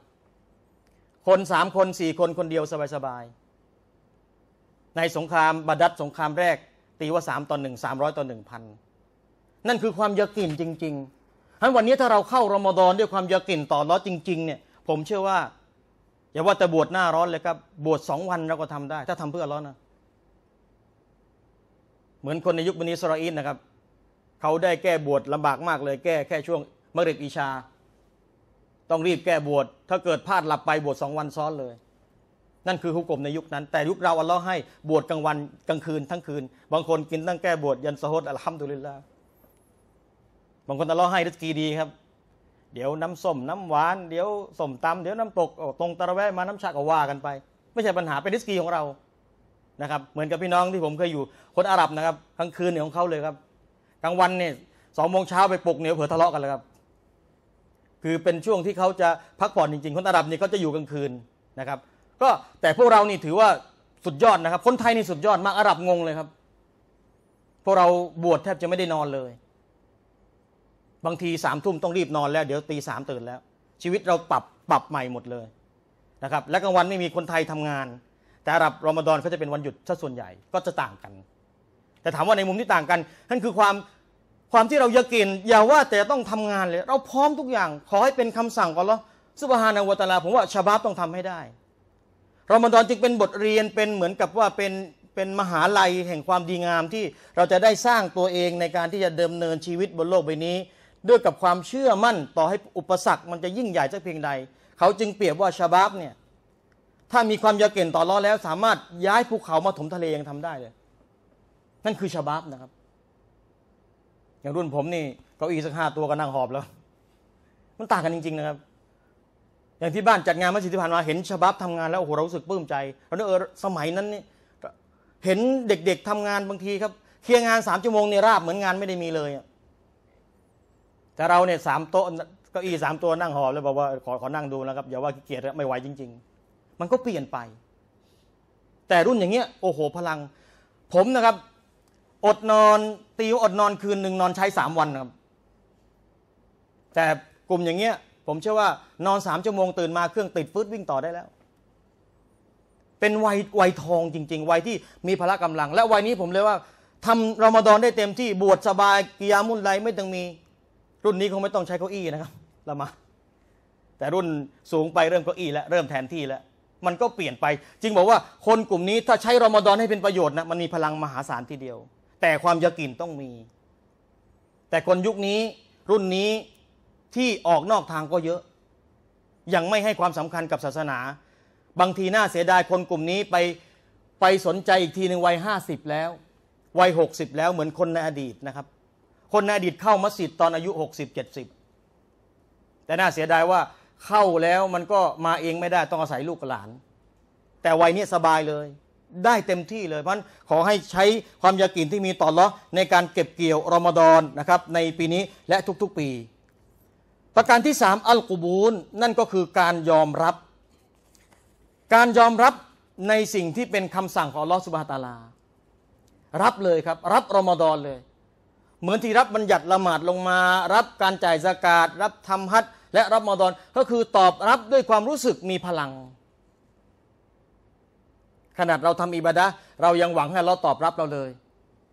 คนสามคนสี่คนคนเดียวสบายๆในสงครามบาดัดสงครามแรก ตีว่าสามต่อหนึ่งสามร้อยต่อหนึ่งพัน นั่นคือความยากินจริงๆทั้นวันนี้ถ้าเราเข้ารอมฎอนด้วยความยากินต่อร้อนจริง ๆ เนี่ย ผมเชื่อว่าอย่าว่าแต่บวชหน้าร้อนเลยครับบวชสองวันเราก็ทำได้ ถ้าทำเพื่อร้อนนะเหมือนคนในยุคบันิสราอินนะครับ เขาได้แก้บวชลำบากมากเลย แก้แค่ช่วงมะเร็งอิชา ต้องรีบแก้บวชถ้าเกิดพลาดหลับไป บวชสองวันซ้อนเลย นั่นคือฮุกกลมในยุคนั้น แต่ยุคเราอัลลอฮ์ให้บวชกลางวันกลางคืนทั้งคืน บางคนกินตั้งแก้บวชยันสะฮดอัลฮัมดุลิลละบางคนอัลลอฮ์ให้ริสกีดีครับ เดี๋ยวน้ำส้มน้ำหวาน เดี๋ยวส้มตำเดี๋ยวน้ำตกตรงตะระแวะมาน้ำชาก็ว่ากันไปไม่ใช่ปัญหาเป็นริสกีของเรานะครับเหมือนกับพี่น้องที่ผมเคยอยู่คนอาหรับนะครับกลางคืนเนี่ยของเขาเลยครับกลางวันเนี่ยสองโมงเช้าไปปลุกเนี่ยเผื่อทะเลาะกันเลยครับ คือเป็นช่วงที่เขาจะพักผ่อนจริง ๆ คนอาหรับเนี่ยเขาจะอยู่กลางคืนนะครับ ก็แต่พวกเรานี่ถือว่าสุดยอดนะครับ คนไทยนี่สุดยอดมากอาหรับงงเลยครับ พวกเราบวชแทบจะไม่ได้นอนเลย บางทีสามทุ่มต้องรีบนอนแล้ว เดี๋ยวตีสามตื่นแล้ว ชีวิตเราปรับปรับใหม่หมดเลยนะครับ และกลางวันไม่มีคนไทยทำงานแต่อาหรับรอมฎอนเขาจะเป็นวันหยุดซะส่วนใหญ่ก็จะต่างกัน แต่ถามว่าในมุมที่ต่างกัน นั่นคือความความที่เรายากิน อย่าว่าแต่ต้องทำงานเลย เราพร้อมทุกอย่างขอให้เป็นคำสั่งก่อนละสุบฮานาวตาลาผมว่าชาบาบต้องทำให้ได้รอมฎอนจึงเป็นบทเรียนเป็นเหมือนกับว่าเป็นเป็นมหาลัยแห่งความดีงามที่เราจะได้สร้างตัวเองในการที่จะเดิมเนินชีวิตบนโลกใบนี้ ด้วยกับความเชื่อมั่นต่อให้อุปสรรคมันจะยิ่งใหญ่สักเพียงใด เขาจึงเปรียบว่าชาบาบเนี่ยถ้ามีความยาเก่นต่อรอแล้วสามารถย้ายภูเขามาถมทะเลยังทำได้เลยนั่นคือชาบับนะครับ อย่างรุ่นผมนี่เก้าอี้สักห้าตัวก็นั่งหอบแล้ว มันต่างกันจริงๆนะครับ อย่างที่บ้านจัดงานมาสิทิพผ่านมาเห็นชาบับทำงานแล้วโอ้โหเราสึกปลื้มใจเราเออสมัยนั้นนี่เห็นเด็กๆทำงานบางทีครับเคลียร์งานสามชั่วโมงในราบเหมือนงานไม่ได้มีเลยแต่เราเนี่ยสามโต๊ะเก้าอี้สามตัวนั่งหอบเลยบอกว่าขอขอนั่งดูนะครับอย่าว่าขี้เกียจไม่ไหวจริง ๆมันก็เปลี่ยนไป แต่รุ่นอย่างเงี้ยโอ้โหพลัง ผมนะครับ อดนอน ตีวอดนอนคืนหนึ่งนอนใช้สามวันครับ แต่กลุ่มอย่างเงี้ย ผมเชื่อว่านอนสามชั่วโมงตื่นมาเครื่องติดฟืดวิ่งต่อได้แล้ว เป็นวัย วัยทองจริง ๆ วัยที่มีพละกำลัง และวัยนี้ผมเลยว่าทำรอมฎอนได้เต็มที่บวชสบาย กิยามุนไลไม่ต้องมี รุ่นนี้คงไม่ต้องใช้เก้าอี้นะครับละมา แต่รุ่นสูงไปเริ่มเก้าอี้แล้วเริ่มแทนที่แล้วมันก็เปลี่ยนไป จึงบอกว่าคนกลุ่มนี้ถ้าใช้รอมฎอนให้เป็นประโยชน์นะมันมีพลังมหาศาลทีเดียว แต่ความยากินต้องมี แต่คนยุคนี้รุ่นนี้ที่ออกนอกทางก็เยอะ ยังไม่ให้ความสำคัญกับศาสนา บางทีน่าเสียดายคนกลุ่มนี้ไปไปสนใจอีกทีหนึ่งวัยห้าสิบแล้ว วัยหกสิบแล้วเหมือนคนในอดีตนะครับ คนในอดีตเข้ามัสยิดตอนอายุหกสิบเจ็ดสิบ แต่น่าเสียดายว่าเข้าแล้วมันก็มาเองไม่ได้ต้องอาศัยลูกหลาน แต่วัยนี้สบายเลย ได้เต็มที่เลยเพราะขอให้ใช้ความยากินที่มีต่อเละในการเก็บเกี่ยวรอมฎอนนะครับในปีนี้และทุกๆปี ประการที่ 3 อัลกุบูลนั่นก็คือการยอมรับ การยอมรับในสิ่งที่เป็นคำสั่งของลอสุบฮาตาลา รับเลยครับ รับรอมฎอนเลย เหมือนที่รับบัญญัติละหมาดลงมา รับการจ่ายสากาศรับทำฮัทและรับมอดอนก็คือตอบรับด้วยความรู้สึกมีพลัง ขนาดเราทำอิบาดะเรายังหวังให้เราตอบรับเราเลย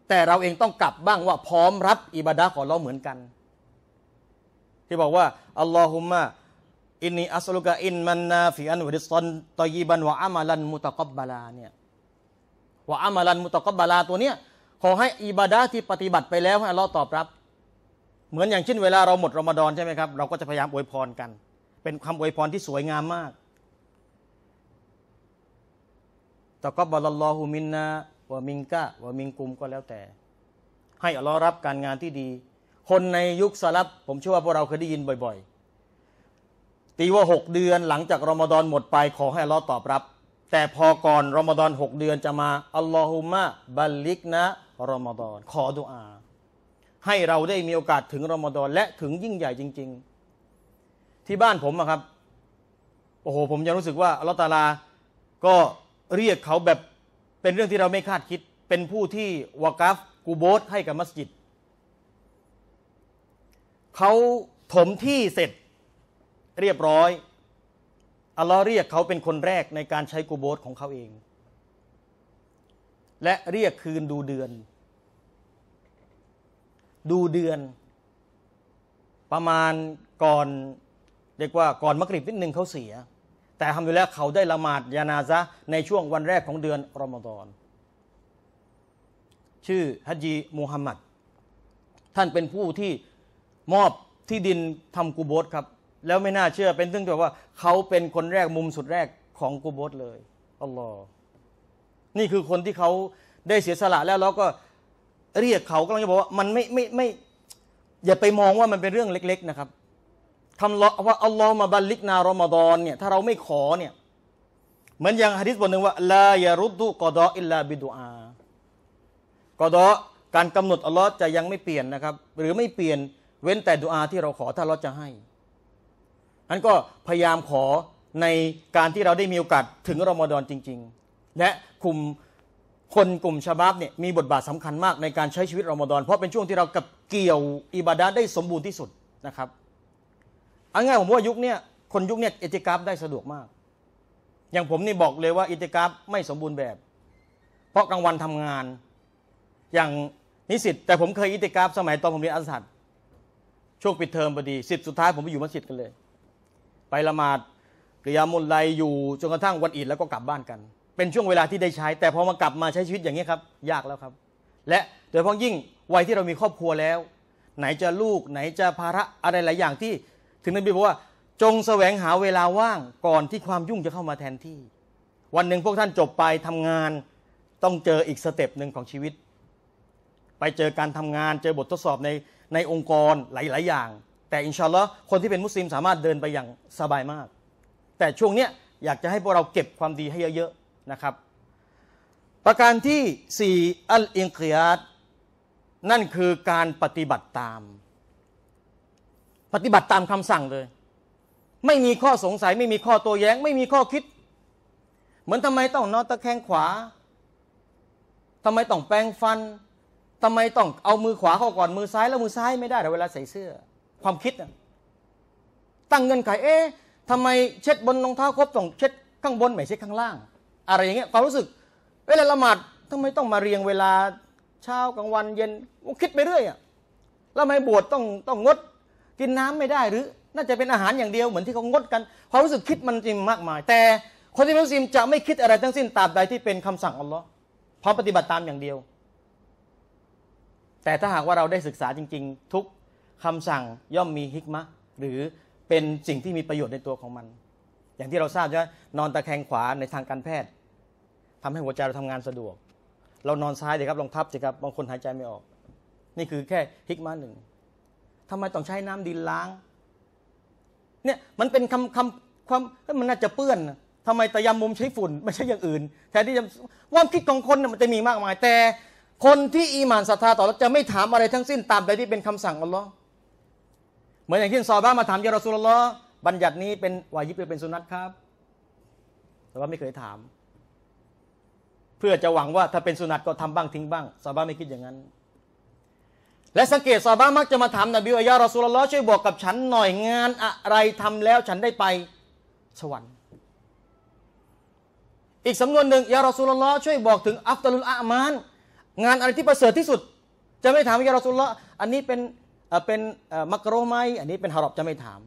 แต่เราเองต้องกลับบ้างว่าพร้อมรับอิบาดะของเราเหมือนกัน ที่บอกว่าอัลลอฮุมะอินนีอัสลุกะอินมันนาฟิอันวริซอนตอยีบันวะอามาลันมุตะกบบลาเนี่ยวะอามาลันมุตะกบบลาตัวเนี้ยขอให้อิบาดะที่ปฏิบัติไปแล้วให้เราตอบรับเหมือนอย่างเช่นเวลาเราหมดรอมฎอนใช่ไหมครับเราก็จะพยายามอวยพรกัน เป็นคำอวยพรที่สวยงามมากตะกบัลลอฮุมินนาวะมิงกะวะมิงกุมก็แล้วแต่ ให้อัลลอฮ์รับการงานที่ดี คนในยุคสลับผมเชื่อว่าพวกเราเคยได้ยินบ่อยๆตีว่าหกเดือน หลังจากรอมฎอนหมดไป ขอให้อัลลอฮ์ตอบรับ แต่พอก่อนรอมฎอนหกเดือนจะมาอัลลอฮุมะบัลลิกนะรอมฎอนขอดุอาให้เราได้มีโอกาสถึงรอมฎอนและถึงยิ่งใหญ่จริงๆ ที่บ้านผมอะครับ โอ้โห ผมยังรู้สึกว่าอัลตาลาก็เรียกเขาแบบเป็นเรื่องที่เราไม่คาดคิดเป็นผู้ที่วากาฟกูโบสให้กับมัสยิดเขาถมที่เสร็จเรียบร้อยอัลลอฮ์เรียกเขาเป็นคนแรกในการใช้กูโบสของเขาเอง และเรียกคืนดูเดือนดูเดือนประมาณก่อนเรียกว่าก่อนมกริบนิดหนึ่งเขาเสีย แต่ทำอยู่แล้วเขาได้ละหมาดยานาซะในช่วงวันแรกของเดือนรอมฎอนชื่อฮัจีมูฮัมหมัด ท่านเป็นผู้ที่มอบที่ดินทำกูโบสครับ แล้วไม่น่าเชื่อเป็นซึ่งแบบว่าเขาเป็นคนแรกมุมสุดแรกของกูโบสเลยอัลลอฮ์นี่คือคนที่เขาได้เสียสละแล้วแล้วก็เรียกเขาก็ลังจะบอกว่า มันไม่ไม่ไม่อย่าไปมองว่ามันเป็นเรื่องเล็กๆนะครับคำละว่า อัลลอฮ์มาบัลลิกนารอมฎอนเนี่ย ถ้าเราไม่ขอเนี่ย เหมือนอย่างฮะดิษบทหนึ่งว่าลายารุดุกอดออิลลาบิดูอากอดอการกำหนดอัลลอฮ์จะยังไม่เปลี่ยนนะครับ หรือไม่เปลี่ยนเว้นแต่ดูอาที่เราขอถ้าเราจะให้นั้นก็พยายามขอในการที่เราได้มีโอกาสถึงรอมฎอนจริง ๆ และคุมคนกลุ่มชาบับเนี่ยมีบทบาทสำคัญมากในการใช้ชีวิตรอมฎอนเพราะเป็นช่วงที่เรากับเกี่ยวอิบาดะได้สมบูรณ์ที่สุดนะครับออนง่ายผมว่ายุคนี้คนยุคนี้อิติกราฟได้สะดวกมาก อย่างผมนี่บอกเลยว่าอิติกราฟไม่สมบูรณ์แบบ เพราะกลางวันทำงานอย่างนิสิตแต่ผมเคยอิติกราฟสมัยตอนผมเรียนอัสสัดช่วงปิดเทอมพอดีสิบสุดท้ายผมไปอยู่มัสยิดกันเลย ไปละหมาดกิยามุลไลอยู่จนกระทั่งวันอีดแล้วก็กลับบ้านกันเป็นช่วงเวลาที่ได้ใช้แต่พอมากลับมาใช้ชีวิตอย่างนี้ครับยากแล้วครับ และโดยเฉพาะยิ่งวัยที่เรามีครอบครัวแล้ว ไหนจะลูก ไหนจะภาระอะไรหลายอย่างที่ถึงนบีบอกว่าจงแสวงหาเวลาว่างก่อนที่ความยุ่งจะเข้ามาแทนที่ วันหนึ่งพวกท่านจบไปทำงานต้องเจออีกสเต็ปหนึ่งของชีวิต ไปเจอการทำงานเจอบททดสอบในในองค์กรหลาย ๆอย่าง แต่อินชาอัลลอฮ์คนที่เป็นมุสลิมสามารถเดินไปอย่างสบายมาก แต่ช่วงเนี้ยอยากจะให้พวกเราเก็บความดีให้เยอะนะครับประการที่่อัลอิงคิยัตนั่นคือการปฏิบัติตาม ปฏิบัติตามคำสั่งเลย ไม่มีข้อสงสัยไม่มีข้อตัวแย้งไม่มีข้อคิด เหมือนทำไมต้องนอนตะแคงขวาทำไมต้องแปรงฟันทำไมต้องเอามือขวาเข้าก่อนมือซ้ายแล้วมือซ้ายไม่ได้แต่เวลาใส่เสื้อความคิด ตั้งเงินไขเอ๊ะทำไมเช็ดบนรองเท้าครบต้องเช็ดข้างบนไม่เช็ดข้างล่างอะไรอย่างเงี้ยความรู้สึกเวลาละหมาดทำไมต้องมาเรียงเวลาเช้ากลางวันเย็นคิดไปเรื่อยอ่ะแล้วทำไมบวชต้องต้องงด กินน้ำไม่ได้หรือ น่าจะเป็นอาหารอย่างเดียวเหมือนที่เขางดกันความรู้สึกคิดมันจริงมากมาย แต่ คนที่เป็นมุสลิมจะไม่คิดอะไร ทั้งสิ้นตราบใดที่เป็นคำสั่งอัลลอฮ์พร้อมปฏิบัติตามอย่างเดียว แต่ถ้าหากว่าเราได้ศึกษาจริง ๆ ทุกคำสั่งย่อมมีฮิกมะหรือเป็นสิ่งที่มีประโยชน์ในตัวของมัน อย่างที่เราทราบว่านอนตะแคงขวาในทางการแพทย์ทำให้หัวใจเราทำงานสะดวก เรานอนซ้ายเดี๋ยวครับลองพับสิครับ บางคนหายใจไม่ออก นี่คือแค่ฮิกมาหนึ่งทำไมต้องใช้น้ำดินล้างเนี่ยมันเป็นคำคำความ มันน่าจะเปื้อน ทำไมตะยำมุมใช้ฝุ่น ไม่ใช่อย่างอื่น แทนที่จะความคิดของคน มันจะมีมากมายแต่ คนที่ อีหมานศรัทธาต่อเราจะไม่ถามอะไรทั้งสิ้นตามไปที่เป็นคำสั่งอัลลอฮ์เหมือนอย่างที่ซอบ้ามาถามยารอสุลลอฮ์บัญญัตินี้เป็นวายิบหรือเป็นสุนัตครับ แต่ว่าไม่เคยถามเพื่อจะหวังว่าถ้าเป็นสุนัตก็ทำบ้างทิ้งบ้างซาบ้าไม่คิดอย่างนั้น และสังเกตซาบ้ามักจะมาถามนบีอัยารอสุลลอฮ์ช่วยบอกกับฉันหน่อยงานอะไรทำแล้วฉันได้ไปสวรรค์ อีกสำนวนหนึ่งยารอสุลลอฮ์ช่วยบอกถึง อัฟตุลอามาน งานอะไรที่ประเสริฐที่สุดจะไม่ถามยารอสุลลอฮ์อันนี้เป็นเป็นมักโรไหมอันนี้เป็นฮารอบจะไม่ถาม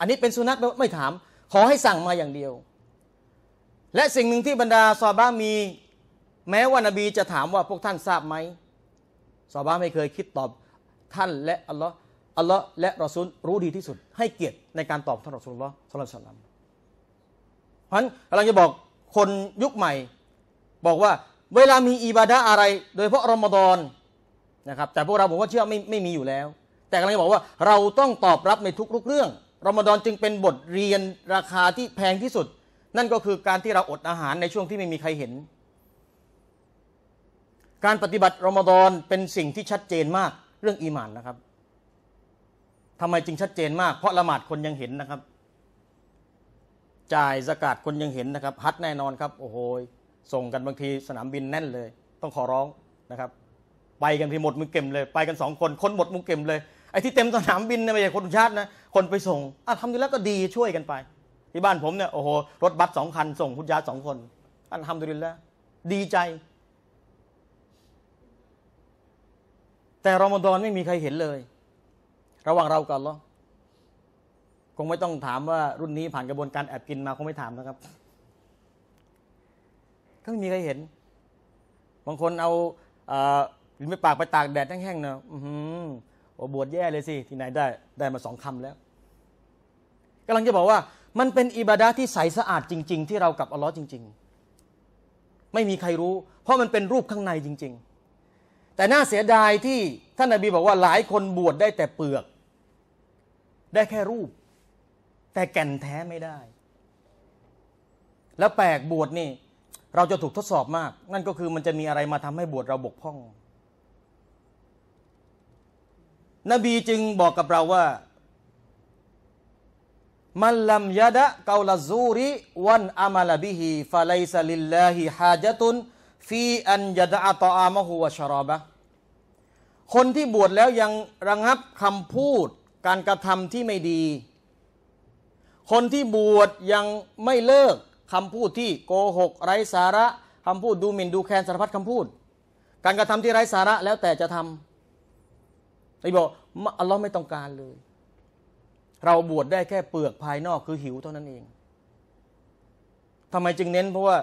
อันนี้เป็นสุนัตไม่ถาม ขอให้สั่งมาอย่างเดียวและสิ่งหนึ่งที่บรรดาซอบ้ามีแม้ว่านบีจะถามว่าพวกท่านทราบไหมซอบ้าไม่เคยคิดตอบท่านและอัลลอฮ์อัลลอฮ์และรอซูลรู้ดีที่สุด ให้เกียรติในการตอบท่านรอซูลลอฮ์สัลลัลลัมเพราะฉะนั้นกำลังจะบอกคนยุคใหม่ บอกว่าเวลามีอิบาดะอะไร โดยเพราะรอมฎอนนะครับ แต่พวกเราผมว่าเชื่อไม่ไม่มีอยู่แล้ว แต่กำลังจะบอกว่าเราต้องตอบรับในทุกๆเรื่องรอมฎอนจึงเป็นบทเรียนราคาที่แพงที่สุดนั่นก็คือการที่เราอดอาหารในช่วงที่ไม่มีใครเห็น การปฏิบัติรอมฎอนเป็นสิ่งที่ชัดเจนมาก เรื่องอีหมานนะครับทำไมจึงชัดเจนมาก เพราะละหมาดคนยังเห็นนะครับ จ่ายสกาดคนยังเห็นนะครับฮัดแน่นอนครับ โอ้โหส่งกันบางทีสนามบินแน่นเลย ต้องขอร้องนะครับไปกันที่หมดมือเก็มเลย ไปกันสองคนคนหมดมือเก็มเลยไอ้ที่เต็มสนามบินเนี่ยไม่ใช่คนชาตินะคนไปส่งอ่ะทำดีแล้วก็ดีช่วยกันไปที่บ้านผมเนี่ย โอ้โหรถบัสสองคัน ส่งคุณยาสองคน อันทำดุรินแล้วดีใจ แต่รอมฎอนไม่มีใครเห็นเลย ระหว่างเรากันหรอคงไม่ต้องถามว่ารุ่นนี้ผ่านกระบวนการแอบกินมาคงไม่ถามนะครับก็ไม่มีใครเห็น บางคนเอาลิ้นไปปากไปตากแดดแห้งๆเนาะอือโอ้บวชแย่เลยสิ ที่ไหนได้ ได้มาสองคำแล้วกำลังจะบอกว่ามันเป็นอิบาดาที่ใสสะอาดจริง ๆ ที่เรากับอัลลอฮ์จริง ๆ ไม่มีใครรู้ เพราะมันเป็นรูปข้างในจริง ๆ แต่น่าเสียดายที่ท่านนาบีบอกว่าหลายคนบวชได้แต่เปลือก ได้แค่รูป แต่แก่นแท้ไม่ได้ แล้วแปลกบวชนี่เราจะถูกทดสอบมากนั่นก็คือมันจะมีอะไรมาทำให้บวชเราบกพร่อง นบีจึงบอกกับเราว่ามันลัมยะดะกาลาซูริวันอามาลบิฮิฟาไลซาลิลลาฮิฮาจตุนฟีอันยะดะอัตออามะฮุวะชรอบะคนที่บวชแล้วยังระงับคำพูด การกระทำที่ไม่ดี คนที่บวชยังไม่เลิกคำพูดที่โกหก ไร้สาระคำพูดดูหมิ่นดูแคลนสารพัดคำพูด การกระทำที่ไร้สาระแล้วแต่จะทำไอ้บอกอัลลอฮ์ไม่ต้องการเลยเราบวชได้แค่เปลือกภายนอกคือหิวเท่านั้นเอง ทำไมจึงเน้น เพราะว่า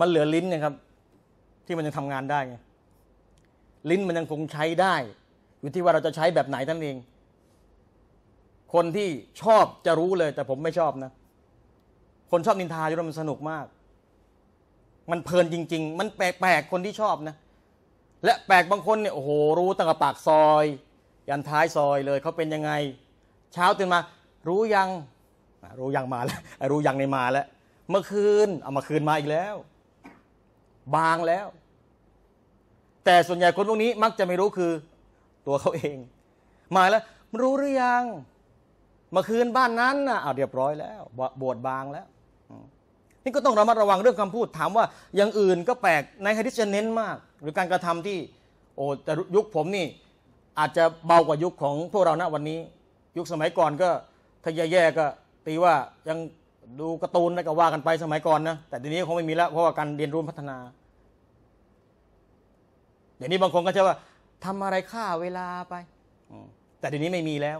มันเหลือลิ้นนะครับ ที่มันยังทำงานได้ไงลิ้นมันยังคงใช้ได้ อยู่ที่ว่าเราจะใช้แบบไหนท่านเอง คนที่ชอบจะรู้เลยแต่ผมไม่ชอบนะคนชอบนินทาอยู่แล้วมันสนุกมาก มันเพลินจริงๆ มันแปลกๆคนที่ชอบนะและแปลกบางคนเนี่ยโอ้โหรู้ตั้งแต่ปากซอยยันท้ายซอยเลยเขาเป็นยังไงเช้าตื่นมา รู้ยัง รู้ยังมาแล้วรู้ยังในมาแล้ว เมื่อคืนเอามาคืนมาอีกแล้ว บางแล้ว แต่ส่วนใหญ่คนพวกนี้มักจะไม่รู้คือ ตัวเขาเอง มาแล้ว รู้หรือยังมาคืนบ้านนั้นนะเอาเรียบร้อยแล้วบวชบางแล้ว นี่ก็ต้องระมัดระวังเรื่องคำพูดถามว่าอย่างอื่นก็แปลกในฮะดิษจะเน้นมากหรือการกระทำที่ โอ้แต่ยุคผมนี่ อาจจะเบากว่ายุคของพวกเราณวันนี้ยุคสมัยก่อนก็ถ้าแย่ๆก็ตีว่ายังดูการ์ตูนนะก็ว่ากันไปสมัยก่อนนะแต่ทีนี้คงไม่มีแล้วเพราะว่าการเรียนรู้พัฒนาเดี๋ยวนี้บางคนก็จะว่า ทำอะไรฆ่าเวลาไปแต่เดี๋ยวนี้ไม่มีแล้ว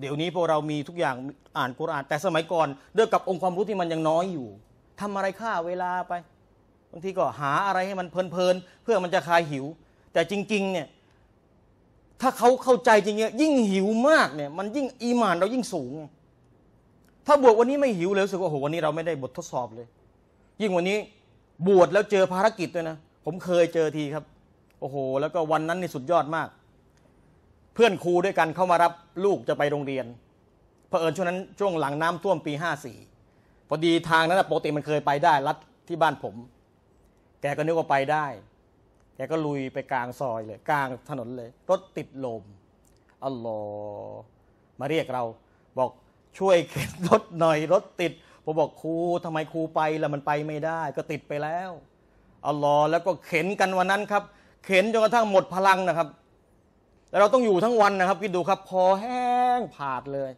เดี๋ยวนี้พวกเรามีทุกอย่างอ่านกุรอาน แต่สมัยก่อนด้วยกับองค์ความรู้ที่มันยังน้อยอยู่ ทำอะไรฆ่าเวลาไปบางทีก็หาอะไรให้มันเพลินๆเพื่อมันจะคลายหิว แต่จริง ๆเนี่ยถ้าเขาเข้าใจจริงเนี่ยยิ่งหิวมากเนี่ย มันยิ่งอีมานเรายิ่งสูง ถ้าบวชวันนี้ไม่หิวเลยรู้สึกว่าโหวันนี้เราไม่ได้บททดสอบเลย ยิ่งวันนี้บวชแล้วเจอภารกิจด้วยนะผมเคยเจอทีครับ โอ้โห แล้วก็วันนั้นนี่สุดยอดมาก เพื่อนครูด้วยกันเข้ามารับลูกจะไปโรงเรียนเผอิญช่วงนั้นช่วงหลังน้ำท่วมปีห้าสี่พอดีทางนั้นปกติมันเคยไปได้ลัดที่บ้านผม แกก็นึกว่าไปได้แกก็ลุยไปกลางซอยเลย กลางถนนเลยรถติดลมอัลลอฮ์มาเรียกเรา บอกช่วยเข็นรถหน่อย รถติดผมบอกครูทำไมครูไปแล้วมันไปไม่ได้ ก็ติดไปแล้ว อัลลอฮ์แล้วก็เข็นกันวันนั้นครับ เข็นจนกระทั่งหมดพลังนะครับ แล้วเราต้องอยู่ทั้งวันนะครับคิดดูครับ พอแห้งผาดเลย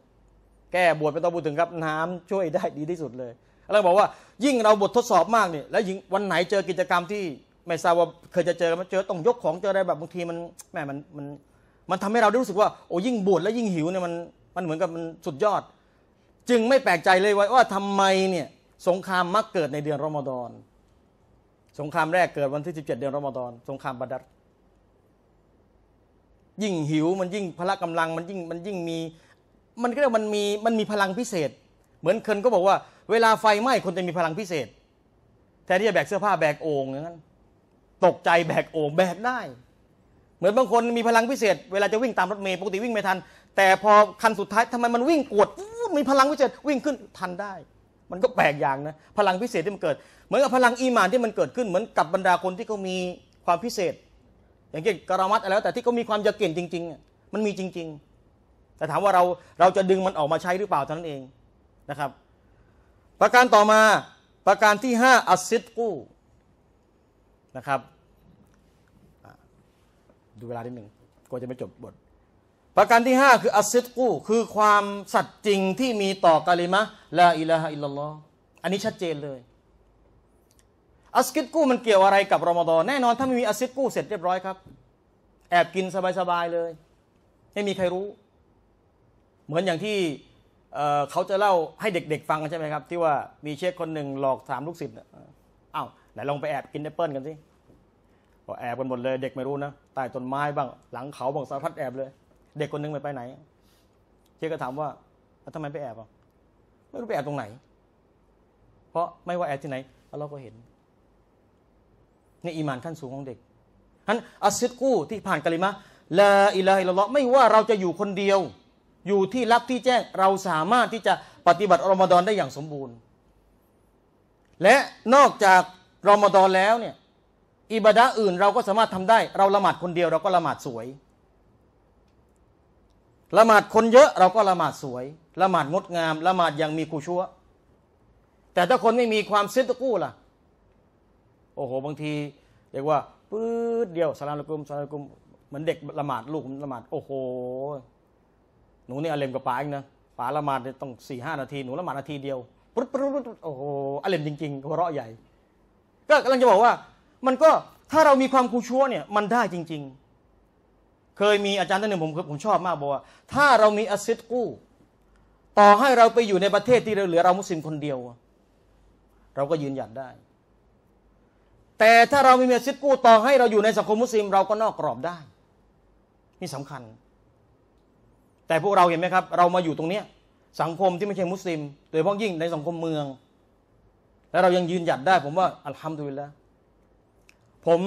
แก้บวชไปต้องพูดถึงครับน้ำ ช่วยได้ดีที่สุดเลย แล้วบอกว่า ยิ่งเราบททดสอบมากเนี่ยแล้วยิ่งวันไหนเจอกิจกรรมที่ไม่ทราบว่าเคยจะเจอมาเจอต้องยกของเจออะไรแบบบางทีมันแหมมันมันมันทำให้เราได้รู้สึกว่า โอ้ยิ่งบวชแล้วยิ่งหิวเนี่ยมันมันเหมือนกับมันสุดยอด จึงไม่แปลกใจเลยว่าว่าทำไมเนี่ย สงครามมักเกิดในเดือนรอมฎอนสงครามแรกเกิดวันที่ 17เดือนรอมฎอนสงครามบัดดัดยิ่งหิวมันยิ่งพละกำลังมันยิ่งมันยิ่งมี มันก็เรียกมันมีมันมีพลังพิเศษ เหมือนเคนก็บอกว่าเวลาไฟไหม้คนจะมีพลังพิเศษแทนที่จะแบกเสื้อผ้าแบกโอ่งอย่างนั้นตกใจแบกโอ่งแบกได้ เหมือนบางคนมีพลังพิเศษ เวลาจะวิ่งตามรถเมย์ปกติวิ่งไม่ทันแต่พอคันสุดท้ายทำไมมันวิ่งกวดมีพลังพิเศษวิ่งขึ้นทันได้ มันก็แปลกอย่างนะพลังพิเศษที่มันเกิด เหมือนกับพลังอีมานที่มันเกิดขึ้นเหมือนกับบรรดาคนที่เขามีความพิเศษ อย่างเช่นกรามัดอะไรแต่ที่เขามีความยาเก่งจริงๆมันมีจริง ๆ แต่ถามว่าเราเราจะดึงมันออกมาใช้หรือเปล่าเท่านั้นเองนะครับ ประการต่อมาประการที่5อัสซิดกู้นะครับเวลาที่หนึ่งกว่าจะไปจบบท ประการที่ 5 คืออัสซิดกู คือความสัตย์จริงที่มีต่อกาลิมะลาอิลาฮะอิลลัลลอฮ์อันนี้ชัดเจนเลยอัสซิดกู้มันเกี่ยวอะไรกับรอมฎอนแน่นอนถ้าไม่มีอัสซิดกู้เสร็จเรียบร้อยครับ แอบกินสบายๆเลยไม่มีใครรู้ เหมือนอย่างที่เขาจะเล่าให้เด็กๆฟังใช่ไหมครับ ที่ว่ามีเชฟคนหนึ่งหลอกถามลูกศิษย์อ้าวไหนลองไปแอบกินแอปเปิลกันสิก็แอบกันหมดเลย เด็กไม่รู้นะใต้ต้นไม้บ้าง หลังเขาบ้างสารพัดแอบเลย เด็กคนนึงไปไปไหนเจ๊ก็ถามว่าทำไมไปแอบอ่ะไม่รู้ไปแอบตรงไหน เพราะไม่ว่าแอบที่ไหนเราก็เห็น นี่อีมานขั้นสูงของเด็กฮันอัสซิดกู้ที่ผ่านกะลิมะลาอิลาฮิลลอไม่ว่าเราจะอยู่คนเดียว อยู่ที่รับที่แจ้ง เราสามารถที่จะปฏิบัติรอมฎอนได้อย่างสมบูรณ์ และนอกจากรอมฎอนแล้วเนี่ยอิบาดาอื่นเราก็สามารถทำได้ เราละหมาดคนเดียวเราก็ละหมาดสวยละหมาดคนเยอะ เราก็ละหมาดสวยละหมาดงดงามละหมาดยังมีคูชั่วแต่ถ้าคนไม่มีความซิดกู้ล่ะ โอ้โห บางทีเรียกว่าปื๊ดเดียวสลามละกุมสลามละกุมเหมือนเด็กละหมาดลูกละหมาดโอ้โห หนูนี่อาเลมกับป๋าเองนะป๋าละหมาดต้องสี่ห้านาทีหนูละหมาดนาทีเดียวปุ๊ดปุ๊ดปุ๊โอ้โหอาเลมจริงๆหัวเราะใหญ่ ก็กำลังจะบอกว่ามันก็ถ้าเรามีความคูชั่วเนี่ยมันได้จริงๆ เคยมีอาจารย์ท่านหนึ่งผมผมชอบมากบอกว่า ถ้าเรามีอสิดกู้ ต่อให้เราไปอยู่ในประเทศที่เราเหลือเรามุสลิมคนเดียว เราก็ยืนหยัดได้ แต่ถ้าเรามีอมีซิดกู้ ต่อให้เราอยู่ในสังคมมุสลิม เราก็นอกกรอบได้นี่สำคัญ แต่พวกเราเห็นไหมครับ เรามาอยู่ตรงเนี้ยสังคมที่ไม่ใช่มุสลิมโดยเฉพาะยิ่งในสังคมเมือง แล้วเรายังยืนหยัด ได้ผมว่าอัลฮัมดุลิลละผม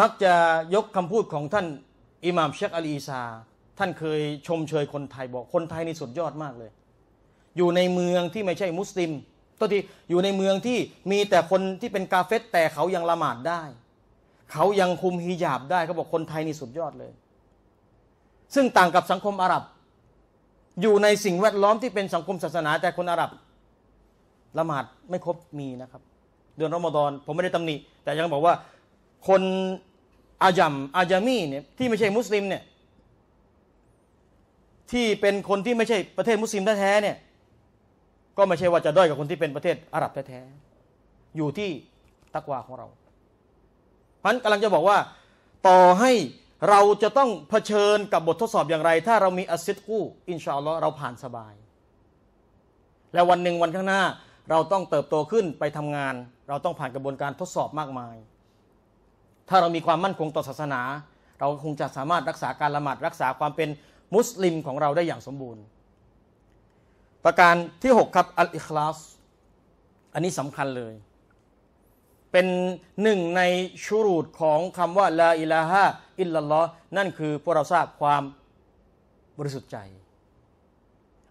มักจะยกคำพูดของท่านอิหม่ามเชคอลีซา ท่านเคยชมเชยคนไทยบอกคนไทยนี่สุดยอดมากเลย อยู่ในเมืองที่ไม่ใช่มุสลิม ตัวที่อยู่ในเมืองที่มีแต่คนที่เป็นกาเฟตแต่เขายังละหมาดได้ เขายังคุมฮิญาบได้เขาบอกคนไทยนี่สุดยอดเลย ซึ่งต่างกับสังคมอาหรับ อยู่ในสิ่งแวดล้อมที่เป็นสังคมศาสนาแต่คนอาหรับละหมาดไม่ครบมีนะครับเดือนรอมฎอนผมไม่ได้ตำหนิแต่ยังบอกว่า คนอาจัมอาจามีเนี่ยที่ไม่ใช่มุสลิมเนี่ยที่เป็นคนที่ไม่ใช่ประเทศมุสลิมแท้ๆเนี่ยก็ไม่ใช่ว่าจะด้อยกับคนที่เป็นประเทศอาหรับแท้ๆอยู่ที่ตักวาของเราพันกำลังจะบอกว่าต่อให้เราจะต้องเผชิญกับบททดสอบอย่างไร ถ้าเรามีอัสซิดกู้อินชาอัลลอฮ์เราผ่านสบาย และวันหนึ่งวันข้างหน้าเราต้องเติบโตขึ้นไปทำงานเราต้องผ่านกระบวนการทดสอบมากมาย ถ้าเรามีความมั่นคงต่อศาสนา เราคงจะสามารถรักษาการละหมาดรักษาความเป็นมุสลิมของเราได้อย่างสมบูรณ์ ประการที่ 6 ครับอัลอิคลาสอันนี้สำคัญเลย เป็นหนึ่งในชูรูดของคำว่าลาอิลาฮะอิลลัลลอฮ์นั่นคือพวกเราทราบความบริสุทธิ์ใจ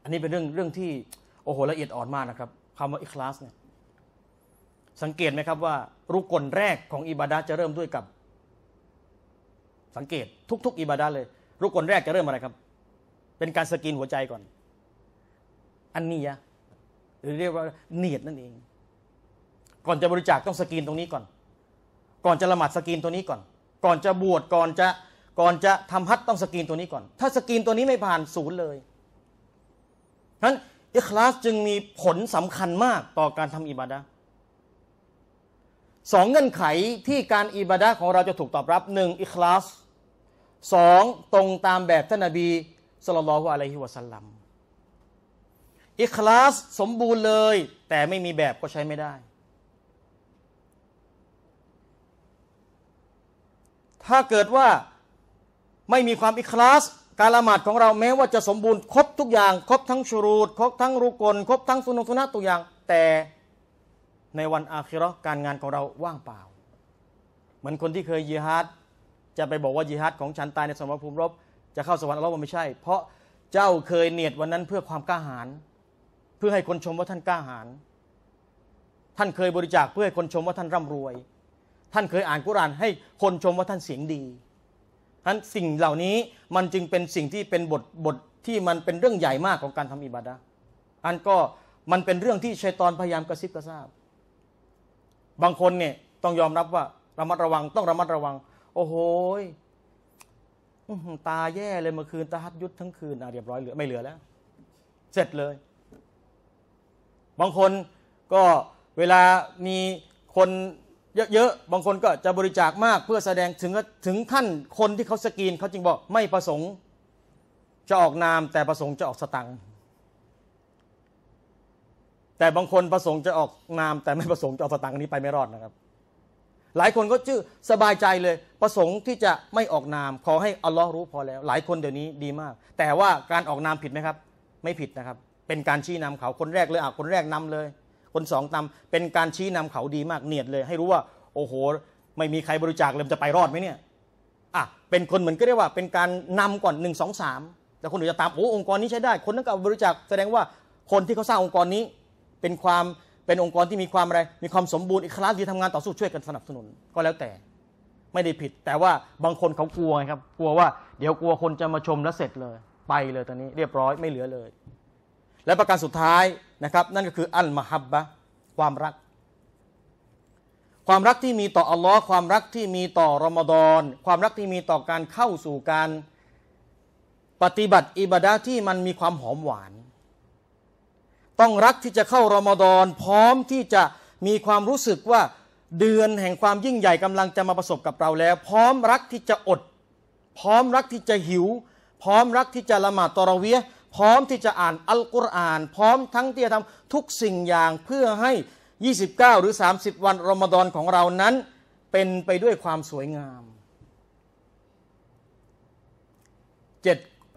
อันนี้เป็นเรื่องเรื่องที่โอ้โหละเอียดอ่อนมากนะครับคำว่าอิคลาสเนี่ยสังเกตไหมครับว่า รุกลแรกของอิบาดะจะเริ่มด้วยกับ สังเกตทุก ๆอิบาดะเลย รุกลแรกจะเริ่มอะไรครับ เป็นการสกินหัวใจก่อนอันนี้ยะหรือเรียกว่าเนียดนั่นเอง ก่อนจะบริจาคต้องสกินตรงนี้ก่อน ก่อนจะละหมาดสกินตัวนี้ก่อน ก่อนจะบวชก่อนจะก่อนจะทำฮัตต้องสกินตัวนี้ก่อน ถ้าสกินตัวนี้ไม่ผ่านศูนย์เลยนั้นอิคลาสจึงมีผลสำคัญมากต่อการทำอิบาดะสองเงื่อนไขที่การอิบาดะของเราจะถูกตอบรับหนึ่งอิคลาสสองตรงตามแบบท่านนบีสุลต่านอะลัยฮิวะสัลลัมอิคลาสสมบูรณ์เลย แต่ไม่มีแบบก็ใช้ไม่ได้ ถ้าเกิดว่าไม่มีความอิคลาส การละหมาดของเราแม้ว่าจะสมบูรณ์ครบทุกอย่างครบทั้งชูรูดครบทั้งรุกลครบทั้งสุนทรนะตัวอย่างแต่ในวันอาคิรอการงานของเราว่างเปล่า เหมือนคนที่เคยยิฮัดจะไปบอกว่ายิฮัดของฉันตายในสมรภูมิรบ จะเข้าสวรรค์เราไม่ใช่ เพราะเจ้าเคยเนียดวันนั้นเพื่อความกล้าหาญเพื่อให้คนชมว่าท่านกล้าหาญท่านเคยบริจาคเพื่อให้คนชมว่าท่านร่ำรวย ท่านเคยอ่านกุรานให้คนชมว่าท่านเสียงดีทั้นสิ่งเหล่านี้มันจึงเป็นสิ่งที่เป็นบทบทที่มันเป็นเรื่องใหญ่มากของการทำอิบาดะอันก็มันเป็นเรื่องที่ชัยตอนพยายามกระซิบกระซาบบางคนเนี่ยต้องยอมรับว่าระมัดระวังต้องระมัดระวัง โอ้โหตาแย่ เลยเมื่อคืนตาฮัดยุดทั้งคืนอ่ะเรียบร้อยเหลือไม่เหลือแล้ว เสร็จเลย บางคนก็เวลามีคนเยอะๆบางคนก็จะบริจาคมากเพื่อแสดงถึงถึงท่านคนที่เขาสกรีนเขาจึงบอกไม่ประสงค์จะออกนามแต่ประสงค์จะออกสตังค์แต่บางคนประสงค์จะออกนาม แต่ไม่ประสงค์จะเอาสตังค์นี้ไปไม่รอดนะครับ หลายคนก็ชื่อสบายใจเลย ประสงค์ที่จะไม่ออกนามขอให้อัลลอฮ์รู้พอแล้ว หลายคนเดี๋ยวนี้ดีมาก แต่ว่าการออกนามผิดไหมครับ ไม่ผิดนะครับ เป็นการชี้นำเขาคนแรกเลยอ่ะคนแรกนำเลย คนสองนำเป็นการชี้นำเขาดีมากเนียดเลย ให้รู้ว่า โอ้โห ไม่มีใครบริจาคเลยจะไปรอดไหมเนี่ยอ่ะเป็นคนเหมือนก็เรียกว่าเป็นการนำก่อนหนึ่งสองสามแต่คนอื่นจะตามโอ้องค์กรนี้ใช้ได้ คนนั้นก็บริจาคแสดงว่าคนที่เขาสร้างองค์กรนี้เป็นความเป็นองค์กรที่มีความอะไรมีความสมบูรณ์อีกคลาสที่ทำงาน ต่อสู้ช่วยกันสนับสนุน ก็แล้วแต่ไม่ได้ผิด แต่ว่าบางคนเขากลัวครับกลัวว่าเดี๋ยวกลัวคนจะมาชมแล้วเสร็จเลย ไปเลยตอนนี้เรียบร้อย ไม่เหลือเลย และประการสุดท้ายนะครับ นั่นก็คือ อัลมฮับบะความรัก ความรักที่มีต่ออัลลอฮ์ความรักที่มีต่อรอมฎอนความรักที่มีต่อการเข้าสู่การ ปฏิบัติ อิบาดะที่มันมีความหอมหวานต้องรักที่จะเข้ารอมฎอนพร้อมที่จะมีความรู้สึกว่าเดือนแห่งความยิ่งใหญ่กำลังจะมาประสบกับเราแล้วพร้อมรักที่จะอด พร้อมรักที่จะหิว พร้อมรักที่จะละหมาดตอรเวีย พร้อมที่จะอ่านอัลกุรอานพร้อมทั้งที่จะทำทุกสิ่งอย่างเพื่อให้ 29 หรือ 30 วันรอมฎอนของเรานั้นเป็นไปด้วยความสวยงาม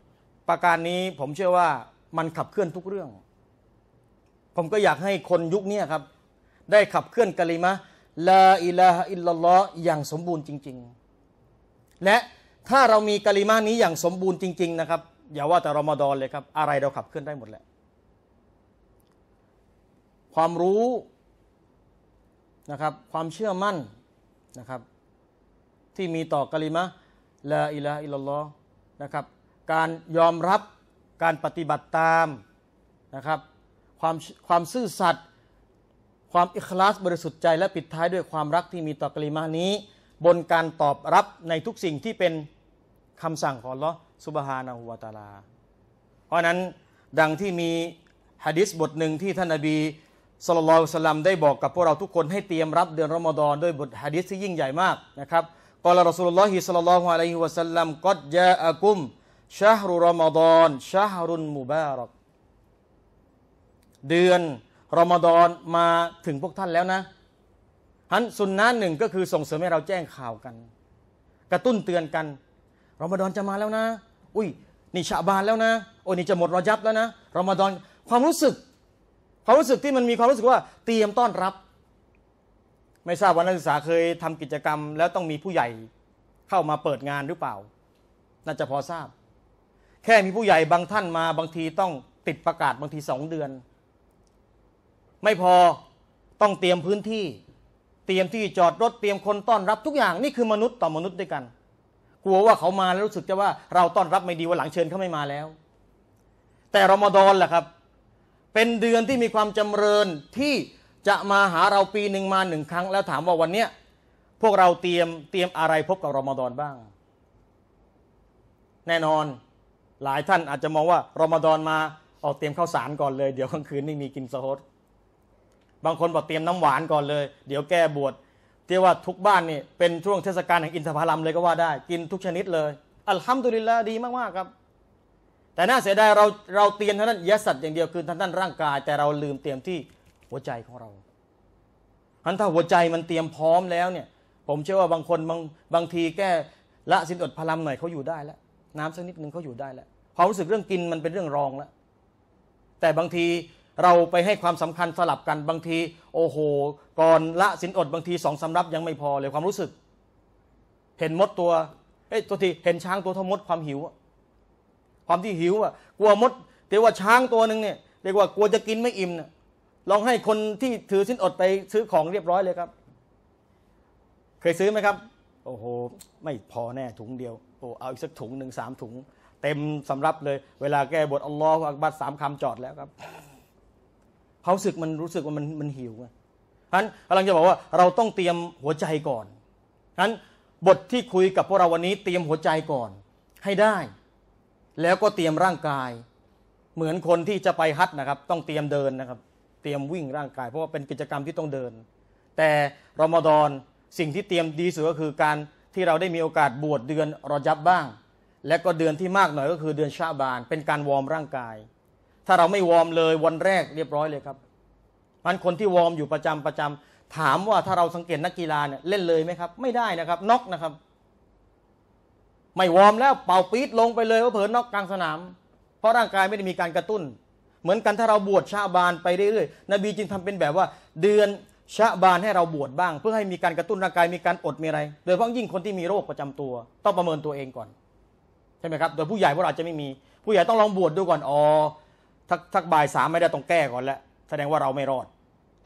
7ประการนี้ผมเชื่อว่ามันขับเคลื่อนทุกเรื่องผมก็อยากให้คนยุคนี้ครับ ได้ขับเคลื่อนกะลิมะลาอิลาฮอิลลลอ์อย่างสมบูรณ์จริงๆ และถ้าเรามีกะลิมะนี้อย่างสมบูรณ์จริงๆนะครับ อย่าว่าแต่รอมฎอนเลยครับ อะไรเราขับเคลื่อนได้หมดแหละความรู้นะครับ ความเชื่อมั่นนะครับ ที่มีต่อกะลิมะลาอิลาอิลลอ์นะครับ การยอมรับการปฏิบัติตามนะครับความความซื่อสัตย์ความอิคลาสบริสุทธิ์ใจและปิดท้ายด้วยความรักที่มีต่อกลิมานี้ บนการตอบรับในทุกสิ่งที่เป็นคำสั่งของลอสุบฮานาหัวตาลา เพราะนั้นดังที่มีฮะดิษบทหนึ่งที่ท่านอบีสุลต่านสลัมได้บอกกับพวกเราทุกคนให้เตรียมรับเดือนรอมฎอน ด้วยบทฮะดิษที่ยิ่งใหญ่มากนะครับกอลรอสุลลอฮิสุลลัลลอฮุอะลัยฮิวะสัลลัมกัดยาอักุมชาฮรุรอมฎอนชาฮรุนมุบารักเดือนรอมฎอนมาถึงพวกท่านแล้วนะฮันสุนนะหนึ่งก็คือส่งเสริมให้เราแจ้งข่าวกัน กระตุ้นเตือนกันรอมฎอนจะมาแล้วนะ อุ้ยนี่ชาบานแล้วนะโอ้นี่จะหมดรอยับแล้วนะรอมฎอนความรู้สึก ความรู้สึกที่มันมีความรู้สึกว่าเตรียมต้อนรับ ไม่ทราบว่านักศึกษาเคยทำกิจกรรม แล้วต้องมีผู้ใหญ่เข้ามาเปิดงานหรือเปล่า น่าจะพอทราบ แค่มีผู้ใหญ่บางท่านมา บางทีต้องติดประกาศบางทีสองเดือนไม่พอต้องเตรียมพื้นที่เตรียมที่จอดรถเตรียมคนต้อนรับทุกอย่างนี่คือมนุษย์ต่อมนุษย์ด้วยกันกลัวว่าเขามาแล้วรู้สึกจะว่าเราต้อนรับไม่ดีว่าหลังเชิญเขาไม่มาแล้ว แต่รอมฎอนแหละครับ เป็นเดือนที่มีความจำเริญที่จะมาหาเราปีหนึ่งมาหนึ่งครั้ง แล้วถามว่าวันเนี้ย พวกเราเตรียมเตรียมอะไรพบกับรอมฎอนบ้าง แน่นอนหลายท่านอาจจะมองว่ารอมฎอนมาออกเตรียมข้าวสารก่อนเลยเดี๋ยวกลางคืนไม่มีกินสะฮดบางคนบอกเตรียมน้ำหวานก่อนเลย เดี๋ยวแก้บวชเรียกว่าทุกบ้านนี่ เป็นช่วงเทศกาลแห่งอินทผลัมเลยก็ว่าได้ กินทุกชนิดเลย อัลฮัมดุลิลละดีมาก ๆ ครับ แต่น่าเสียดายเราเราเตรียมท่านั้นยสัตว์อย่างเดียว คือท่านท่านร่างกาย แต่เราลืมเตรียมที่หัวใจของเราทันถ้าหัวใจมันเตรียมพร้อมแล้วเนี่ย ผมเชื่อว่าบางคนบางบางทีแก้ละสินอดพลัมหน่อยเขาอยู่ได้แล้วน้ำสักนิดนึงเขาอยู่ได้แล้วความรู้สึกเรื่องกินมันเป็นเรื่องรองแล้วแต่บางทีเราไปให้ความสำคัญสลับกันบางที โอ้โห ก่อนละสินอดบางทีสองสำรับยังไม่พอเลยความรู้สึก เห็นมดตัว เอ้ยตัวทีเห็นช้างตัวทมดความหิวความที่หิวอ่ะ กลัวมดเตียว่าช้างตัวหนึ่งเนี่ยเรียกว่ากลัวจะกินไม่อิ่มนะลองให้คนที่ถือสินอดไปซื้อของเรียบร้อยเลยครับ เคยซื้อไหมครับ โอ้โห ไม่พอแน่ถุงเดียวโอ้เอาอีกสักถุงหนึ่งสามถุง เต็มสำรับเลยเวลาแก้บทอัลลอฮฺอักบัตสามคำจอดแล้วครับเผาศึกมันรู้สึกว่ามันมันหิวไงฉะนั้นกำลังจะบอกว่าเราต้องเตรียมหัวใจก่อนฉะนั้นบทที่คุยกับพวกเราวันนี้เตรียมหัวใจก่อนให้ได้ แล้วก็เตรียมร่างกาย เหมือนคนที่จะไปฮัทนะครับ ต้องเตรียมเดินนะครับ เตรียมวิ่งร่างกาย เพราะว่าเป็นกิจกรรมที่ต้องเดิน แต่รอมฎอนสิ่งที่เตรียมดีสุดก็คือการที่เราได้มีโอกาสบวชเดือนรอยับบ้าง และก็เดือนที่มากหน่อยก็คือเดือนชาบาน เป็นการวอร์มร่างกายถ้าเราไม่วอร์มเลยวันแรกเรียบร้อยเลยครับ มันคนที่วอร์มอยู่ประจำประจำถามว่าถ้าเราสังเกตนักกีฬาเนี่ย เล่นเลยไหมครับ ไม่ได้นะครับน็อกนะครับ ไม่วอร์มแล้วเป่าปี๊ดลงไปเลยว่าเผลอน็อกกลางสนาม เพราะร่างกายไม่ได้มีการกระตุ้น เหมือนกันถ้าเราบวชชาบานไปเรื่อยๆนบีจึงทำเป็นแบบว่าเดือนชาบานให้เราบวชบ้าง เพื่อให้มีการกระตุ้นร่างกายมีการอดมีอะไร โดยเฉพาะยิ่งคนที่มีโรคประจำตัว ต้องประเมินตัวเองก่อนใช่ไหมครับโดยผู้ใหญ่พวกเราจะไม่มี ผู้ใหญ่ต้องลองบวชดูก่อนอ๋อถ้าถ้าบ่ายสามไม่ได้ต้องแก้ก่อนแล้ว แสดงว่าเราไม่รอด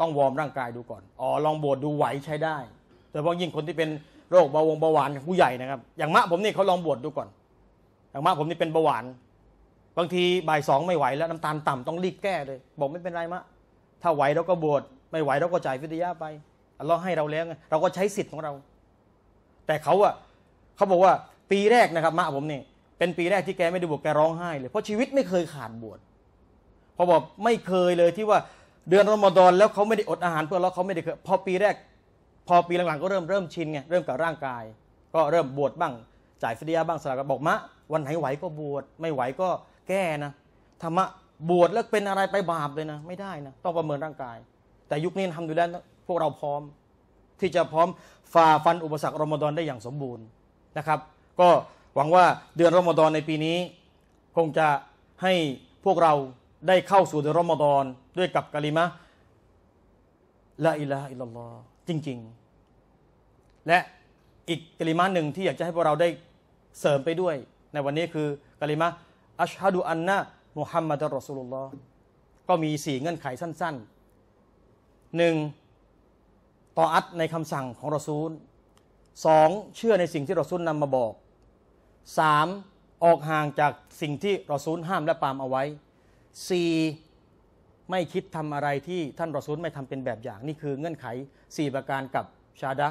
ต้องวอร์มร่างกายดูก่อน อ๋อลองบวชดูไหวใช้ได้แต่เพราะยิ่งคนที่เป็นโรคเบาหวงเบาหวานผู้ใหญ่นะครับอย่างมะผมนี่เขาลองบวชดูก่อนอย่างมะผมนี่เป็นเบาหวานบางทีบ่ายสองไม่ไหวแล้วน้ำตาลต่ำต้องรีบแก้เลยบอกไม่เป็นไรมะถ้าไหวเราก็บวชไม่ไหวเราก็จ่ายฟิทยาไปเราให้เราแล้วเราก็ใช้สิทธิ์ของเรา แต่เขาอะเขาบอกว่าปีแรกนะครับมะผมนี่เป็นปีแรกที่แกไม่ได้บวชแกร้องไห้เลย เพราะชีวิตไม่เคยขาดบวชพอบอกไม่เคยเลยที่ว่าเดือนรอมฎอนแล้วเขาไม่ได้อดอาหารเพื่อเราเขาไม่ได้เคยพอปีแรก พอปีหลังๆก็เริ่มเริ่มชินไงเริ่มกับร่างกาย ก็เริ่มบวชบ้างจ่ายฟสียาบ้างสลับบอกมะวันไหนไหวก็บวชไม่ไหวก็แก้นะธรรมะบวชแล้วเป็นอะไรไปบาปเลยนะไม่ได้นะ ต้องประเมินร่างกาย แต่ยุคนี้ทำดูแล้วพวกเราพร้อมที่จะพร้อมฝ่าฟันอุปสรรครอมฎอนได้อย่างสมบูรณ์นะครับ ก็หวังว่าเดือนรอมฎอนในปีนี้คงจะให้พวกเราได้เข้าสู่เดือนรอมฎอนด้วยกับกะลิมะละอิละอิลลอฮจริง ๆ และอีกกะลิมะหนึ่งที่อยากจะให้พวกเราได้เสริมไปด้วยในวันนี้คือกะลิมะอัชฮะดูอันนะมุฮัมมัดรอสูลุลลอฮ์ก็มีสี่เงื่อนไขสั้นๆหนึ่งต่ออัดในคำสั่งของรอซูลสองเชื่อในสิ่งที่รอซูลนำมาบอกสามออกห่างจากสิ่งที่รอซูลห้ามและปามเอาไว้่ไม่คิดทำอะไรที่ท่านรอซูลไม่ทำเป็นแบบอย่างนี่คือเงื่อนไข4ประการกับชาดะ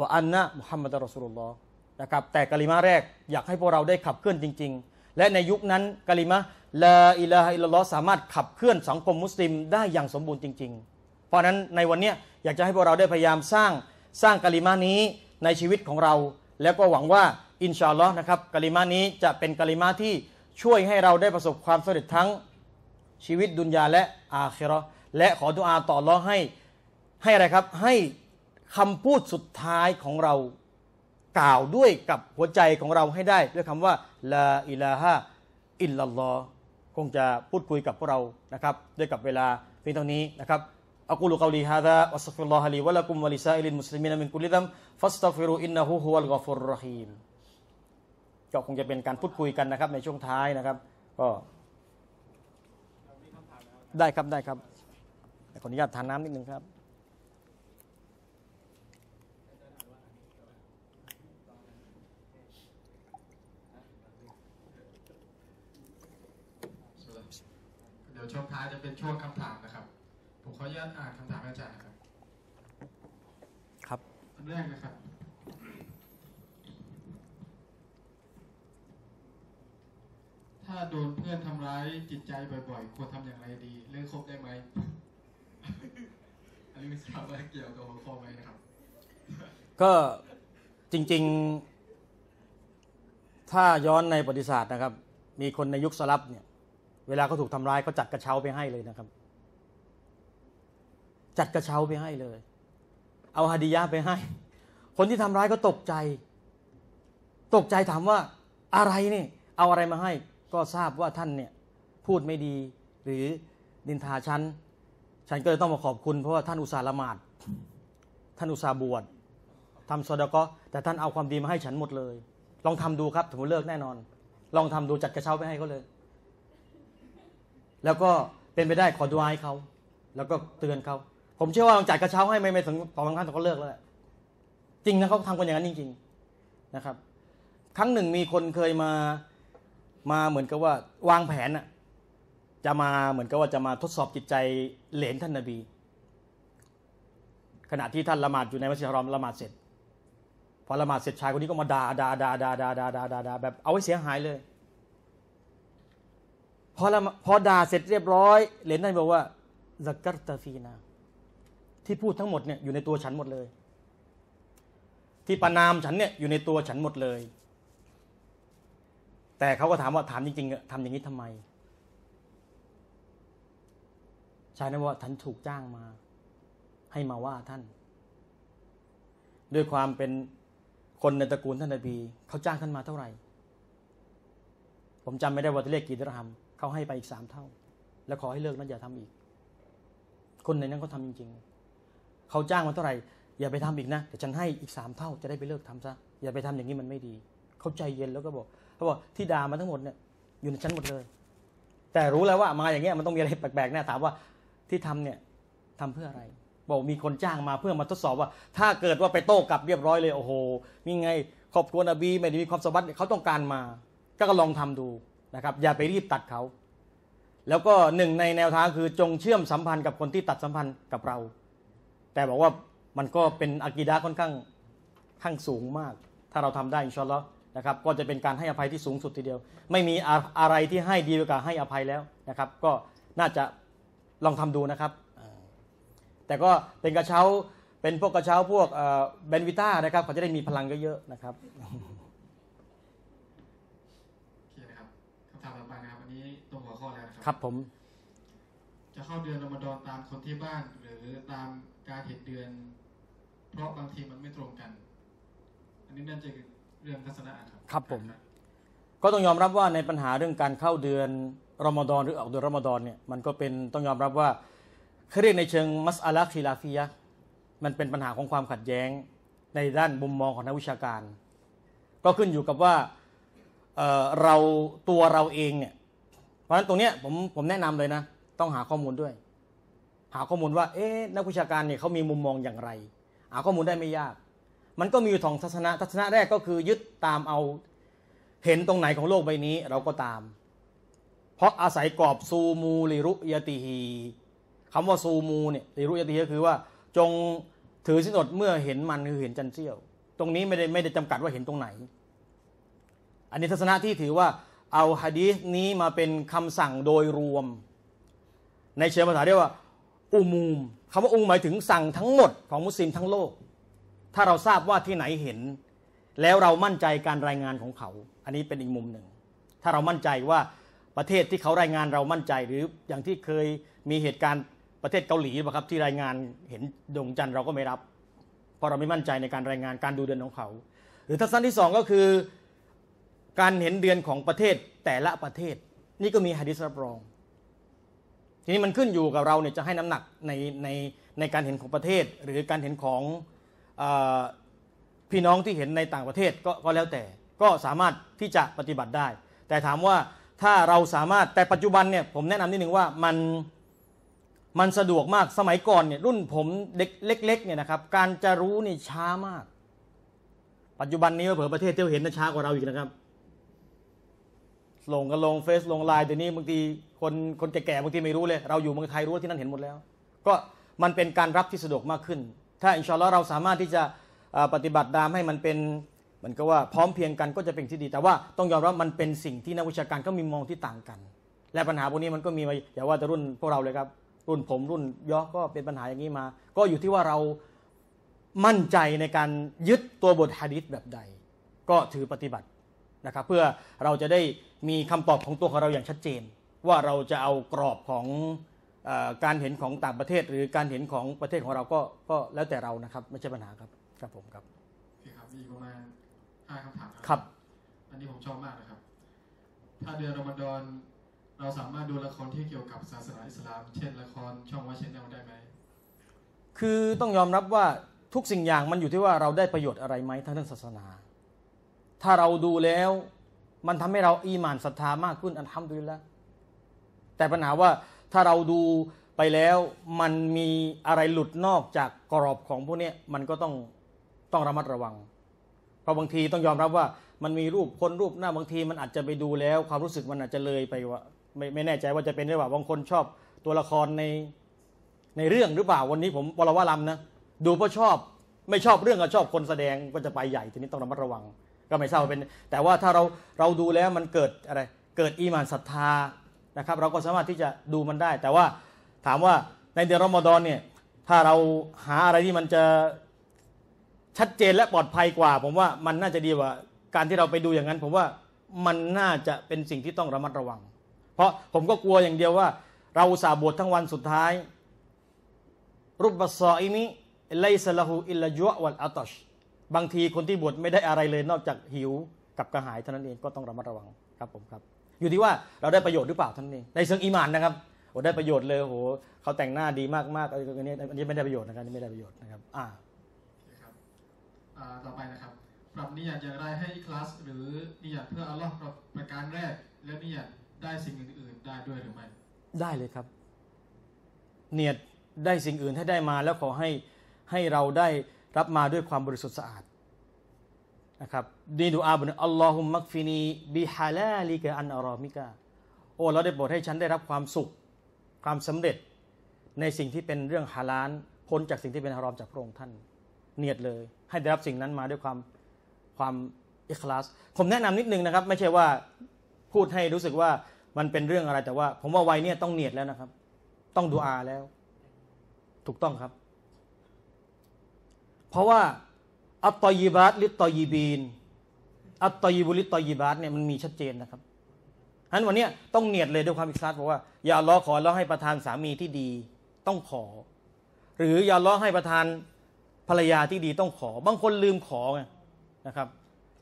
วาอันนะมุฮัมมัดรอซูลุลลอฮ์นะครับแต่กะลิมาแรกอยากให้พวกเราได้ขับเคลื่อนจริง ๆ และในยุคนั้นกะลิมาลาอิลาฮอิลลอฮ์สามารถขับเคลื่อนสังคมมุสลิมได้อย่างสมบูรณ์จริง ๆ เพราะนั้นในวันนี้อยากจะให้พวกเราได้พยายามสร้างสร้างกะลิมานี้ในชีวิตของเรา แล้วก็หวังว่าอินชาอัลลอฮ์นะครับกะลิมานี้จะเป็นกะลิมาที่ช่วยให้เราได้ประสบความสำเร็จทั้งชีวิตดุนยาและอาครอและขอทุอาต่อรอให้ให้อะไรครับ ให้คำพูดสุดท้ายของเรากล่าวด้วยกับหัวใจของเราให้ได้ ด้วยคำว่าลาอิลาฮะอิลลัลลอฮคงจะพูดคุยกับพวกเรานะครับ ด้วยกับเวลาเพียงเท่านี้นะครับ أقول قولي هذا وأستغفر الله لي ولكم ولسائر المسلمين من كل ذنب فاستغفروا إنه هو الغفور الرحيم ก็คงจะเป็นการพูดคุยกันนะครับในช่วงท้ายนะครับ ก็ ได้ครับได้ครับขออนุญาตทานน้ำนิดนึงครับ เดี๋ยวช่วงท้ายจะเป็นช่วงคำถามนะครับผมขออนุญาตอ่านคำถามอาจารย์นะครับ ครับแรกนะครับถ้าโดนเพื่อนทำร้ายจิตใจบ่อยๆ ควรทำอย่างไรดี เลิกคบได้ไหมอันนี้ไม่ทราบว่าเกี่ยวกับหัวข้อไหมนะครับ ก็จริงๆ ถ้าย้อนในประวัติศาสตร์นะครับ มีคนในยุคสลับเนี่ย เวลาเขาถูกทำร้ายเขาจัดกระเช้าไปให้เลยนะครับ จัดกระเช้าไปให้เลย เอาฮาดียาไปให้ คนที่ทำร้ายก็ตกใจ ตกใจถามว่าอะไรนี่ เอาอะไรมาให้ก็ทราบว่าท่านเนี่ยพูดไม่ดี หรือนินทาฉันฉันก็เลยต้องมาขอบคุณเพราะว่าท่านอุตส่าห์ละหมาดท่านอุตส่าห์บวชทำซอดก็แต่ท่านเอาความดีมาให้ฉันหมดเลย ลองทำดูครับถึงเลิกแน่นอน ลองทำดูจัดกระเช้าไปให้เขาเลย แล้วก็เป็นไปได้ขอดูอายเขา แล้วก็เตือนเขา ผมเชื่อว่าลองจัดกระเช้าให้ไม่ไม่ถึงสองสครั้งแต่เขาเลิกแล้วจริงนะเขาทำกันอย่างนั้นจริงๆนะครับ ครั้งหนึ่งมีคนเคยมามาเหมือนกับว่าวางแผนจะมาเหมือนกับว่าจะมาทดสอบจิตใจเหลนท่านนาบีขณะที่ท่านละหมาดอยู่ในมัสยิดฮารอมละหมาดเสร็จ พอละหมาดเสร็จชายคนนี้ก็มาด่าด่าด่าด่าด่าด่าด่าด่า่าแบบเอาไว้เสียหายเลย พอละพอด่าเสร็จเรียบร้อยเหลนท่านบอกว่าซักกัตตฟีนาที่พูดทั้งหมดเนี่ยอยู่ในตัวฉันหมดเลย ที่ประนามฉันเนี่ยอยู่ในตัวฉันหมดเลยแต่เขาก็ถามว่าถามจริงๆทำอย่างนี้ทำไมชายนั้นว่าท่านถูกจ้างมา ให้มาว่าท่าน ด้วยความเป็นคนในตระกูลท่านนบีเขาจ้างท่านมาเท่าไหร่ ผมจำไม่ได้ว่าตะเเลขกี่ดรัมเขาให้ไปอีกสามเท่า แล้วขอให้เลิกนั้นอย่าทำอีก คนในนั้นเขาทาจริง ๆเขาจ้างมาเท่าไหร่อย่าไปทำอีกนะเดี๋ยวฉันให้อีกสามเท่า จะได้ไปเลิกทำซะอย่าไปทำอย่างนี้มันไม่ดี เขาใจเย็นแล้วก็บอกขาบอกที่ด่ามาทั้งหมดเนี่ยอยู่ในชั้นหมดเลย แต่รู้แล้วว่ามาอย่างเงี้ยมันต้องมีอะไรแปลกๆแน่ถามว่าที่ทำเนี่ย ทำเพื่ออะไร บอกมีคนจ้างมาเพื่อมาทดสอบว่า ถ้าเกิดว่าไปโต้กลับเรียบร้อยเลย โอ้โหนี่ไงครอบครัวนบีไม่ได้มีความสมบัติเขาต้องการมาก็ลองทำดูนะครับ อย่าไปรีบตัดเขา แล้วก็หนึ่ง ในแนวทางคือจงเชื่อมสัมพันธ์กับคนที่ตัดสัมพันธ์กับเรา แต่บอกว่ามันก็เป็นอากีดาค่อนข้างข้างสูงมาก ถ้าเราทำได้อินชอนแล้วนะครับก็จะเป็นการให้อภัยที่สูงสุดทีเดียว ไม่มีอะไรที่ให้ดีกว่าให้อภัยแล้วนะครับ ก็น่าจะลองทำดูนะครับ แต่ก็เป็นกระเช้าเป็นพวกกระเช้าพวกเบนวิต้านะครับเขาจะได้มีพลังเยอะๆนะครับโอเคนะครับคำถามต่อไปนะครับวันนี้ตรงหัวข้อแล้วนะครับครับผม จะเข้าเดือนรอมฎอนตามคนที่บ้าน หรือตามการเห็นเดือน เพราะบางทีมันไม่ตรงกัน อันนี้น่าจะเรื่องทัศนะครับครับผมก็ต้องยอมรับว่าในปัญหาเรื่องการเข้าเดือนรอมฎอนหรือออกเดือนรอมฎอนเนี่ยมันก็เป็นต้องยอมรับว่า เครียดในเชิง มัสอาลัคีลาฟียะมันเป็นปัญหาของความขัดแย้ง ในด้านมุมมองของนักวิชาการ ก็ขึ้นอยู่กับว่าเเราตัวเราเองเนี่ยเพราะฉะนั้นตรงเนี้ยผมผมแนะนำเลยนะ ต้องหาข้อมูลด้วย หาข้อมูลว่า เอ๊ะนักวิชาการเนี่ยเขามีมุมมองอย่างไร หาข้อมูลได้ไม่ยากมันก็มีอยู่สองทัศนะทัศนะแรกก็คือยึดตามเอาเห็นตรงไหนของโลกใบนี้ เราก็ตาม เพราะอาศัยกรอบซูมูลิรุยติฮีคำว่าซูมูเนี่ยลิรุยติฮีก็คือว่าจงถือสินอดเมื่อเห็นมันคือเห็นจันเซียว ตรงนี้ไม่ได้ไม่ได้จำกัดว่าเห็นตรงไหน อันนี้ทัศนะที่ถือว่า เอาฮะดีสนี้มาเป็นคำสั่งโดยรวม ในเชิงภาษาเรียกว่า อุมูมคำว่าอุมหมายถึงสั่งทั้งหมดของมุสลิมทั้งโลกถ้าเราทราบว่าที่ไหนเห็น แล้วเรามั่นใจการรายงานของเขา อันนี้เป็นอีกมุมหนึ่ง ถ้าเรามั่นใจว่าประเทศที่เขารายงานเรามั่นใจหรืออย่างที่เคยมีเหตุการณ์ประเทศเกาหลีนะครับที่รายงานเห็นดวงจันทร์เราก็ไม่รับเพราะเราไม่มั่นใจในการรายงานการดูเดือนของเขา หรือทัศนที่2ก็คือ การเห็นเดือนของประเทศแต่ละประเทศ นี่ก็มีฮะดิษรับรอง ทีนี้มันขึ้นอยู่กับเราเนี่ยจะให้น้ำหนักในในในการเห็นของประเทศหรือการเห็นของพี่น้องที่เห็นในต่างประเทศก็ก็แล้วแต่ก็สามารถที่จะปฏิบัติได้ แต่ถามว่าถ้าเราสามารถแต่ปัจจุบันเนี่ยผมแนะนำนิดนึงว่ามันมันสะดวกมากสมัยก่อนเนี่ยรุ่นผมเด็กเล็กๆเนี่ยนะครับการจะรู้นี่ช้ามาก ปัจจุบันนี้ เผื่อประเทศเที่ยวเห็นนะช้ากว่าเราอีกนะครับ ลงกันลงเฟซลงไลน์เดี๋ยวนี้บางทีคนคนแก่ๆบางทีไม่รู้เลย เราอยู่เมืองไทยรู้ที่นั่นเห็นหมดแล้ว ก็มันเป็นการรับที่สะดวกมากขึ้นถ้าอินชาอนลลอวเราสามารถที่จะปฏิบัติตามให้มันเป็นมันก็ว่าพร้อมเพียงกันก็จะเป็นที่ดี แต่ว่าต้องยอมรับมันเป็นสิ่งที่นักวิชาการก็มีมองที่ต่างกัน และปัญหาพวกนี้มันก็มีมาอย่าว่าจะรุ่นพวกเราเลยครับรุ่นผมรุ่นยอก็เป็นปัญหาอย่างนี้มา ก็อยู่ที่ว่าเรามั่นใจในการยึดตัวบทฮะดิษแบบใด ก็ถือปฏิบัตินะครับเพื่อเราจะได้มีคำตอบของตัวของเราอย่างชัดเจน ว่าเราจะเอากรอบของการเห็นของต่างประเทศหรือการเห็นของประเทศของเราก็ก็แล้วแต่เรานะครับ ไม่ใช่ปัญหาครับครับผมครับโอเคครับมีประมาณห้าคำถามครับ อันนี้ผมชอบมากนะครับ ถ้าเดือนรอมฎอนเราสามารถดูละครที่เกี่ยวกับศาสนาอิสลามเช่นละครช่องว่าเช่นแนวได้ไหมคือต้องยอมรับว่าทุกสิ่งอย่างมันอยู่ที่ว่าเราได้ประโยชน์อะไรไหมทางเรื่องศาสนา ถ้าเราดูแล้ว มันทำให้เราอีหมานศรัทธามากขึ้นอันทำดีแล้วแต่ปัญหาว่าถ้าเราดูไปแล้วมันมีอะไรหลุดนอกจากกรอบของพวกนี้มันก็ต้องต้องระมัดระวังเพราะบางทีต้องยอมรับว่ามันมีรูปคนรูปหน้าบางทีมันอาจจะไปดูแล้ว ความรู้สึกมันอาจจะเลยไปว่า ไม่ไม่แน่ใจว่าจะเป็นหรือเปล่าบางคนชอบตัวละครในในเรื่องหรือเปล่าวันนี้ ผมวรวาลำมนะ ดูเพราะชอบไม่ชอบเรื่องก็ชอบคนแสดงก็จะไปใหญ่ทีนี้ต้องระมัดระวัง ก็ไม่ทราบเป็น แต่ว่าถ้าเราเราดูแล้วมันเกิดอะไร เกิดอีมานศรัทธานะครับเราก็สามารถที่จะดูมันได้ แต่ว่าถามว่าในเดือนรอมฎอนเนี่ย ถ้าเราหาอะไรที่มันจะชัดเจนและปลอดภัยกว่า ผมว่ามันน่าจะดีกว่าการที่เราไปดูอย่างนั้น ผมว่ามันน่าจะเป็นสิ่งที่ต้องระมัดระวัง เพราะผมก็กลัวอย่างเดียวว่า เราสาบวชทั้งวันสุดท้ายรูปบัสซออิมิเลซาละหูอิลลายุวัลอัตชบางทีคนที่บวชไม่ได้อะไรเลยนอกจากหิวกับกระหายเท่านั้นเองก็ต้องระมัดระวังครับผมครับอยู่ที่ว่าเราได้ประโยชน์หรือเปล่าท่านเองในเชิงอีมานนะครับโอ้ได้ประโยชน์เลยโหเขาแต่งหน้าดีมากมากอันนี้อันนี้ ไม่ได้ประโยชน์นะครับนี่ไม่ได้ประโยชน์นะครับอ่าต่อไปนะครับปรับนิยามอย่างไรให้คลาสหรือนิยามเพื่ออัลลอฮ์ประการแรก และนิยามได้สิ่งอื่น ๆ ได้ด้วยหรือไม่ได้เลยครับเนียดได้สิ่งอื่นให้ได้มาแล้วขอให้ให้เราได้รับมาด้วยความบริสุทธิ์สะอาดนะครับดีดูอาบนอัลลอฮุมมักฟินีบิฮาลาลิกะอันอารอมิกาโอ้เราได้โปรดให้ฉันได้รับความสุข ความสำเร็จ ในสิ่งที่เป็นเรื่องฮาลาลพ้นจากสิ่งที่เป็นฮารอมจากพระองค์ท่าน เนียดเลย ให้ได้รับสิ่งนั้นมาด้วยความความอิคลาส ผมแนะนำนิดนึงนะครับ ไม่ใช่ว่าพูดให้รู้สึกว่ามันเป็นเรื่องอะไรแต่ว่า ผมว่าวัยเนี่ยต้องเนียดแล้วนะครับ ต้องดูอาแล้ว ถูกต้องครับ เพราะว่าอัตตยิบาตลิตตยิบีน อัตตยิบุลิตตยิบาตเนี่ยมันมีชัดเจนนะครับฉะนั้นวันนี้ต้องเนียดเลยด้วยความอิคลาพบอกว่าอย่าล้อขอแล้วให้ประทานสามีที่ดี ต้องขอ หรืออย่าล้อให้ประทานภรรยาที่ดีต้องขอ บางคนลืมขอไงนะครับ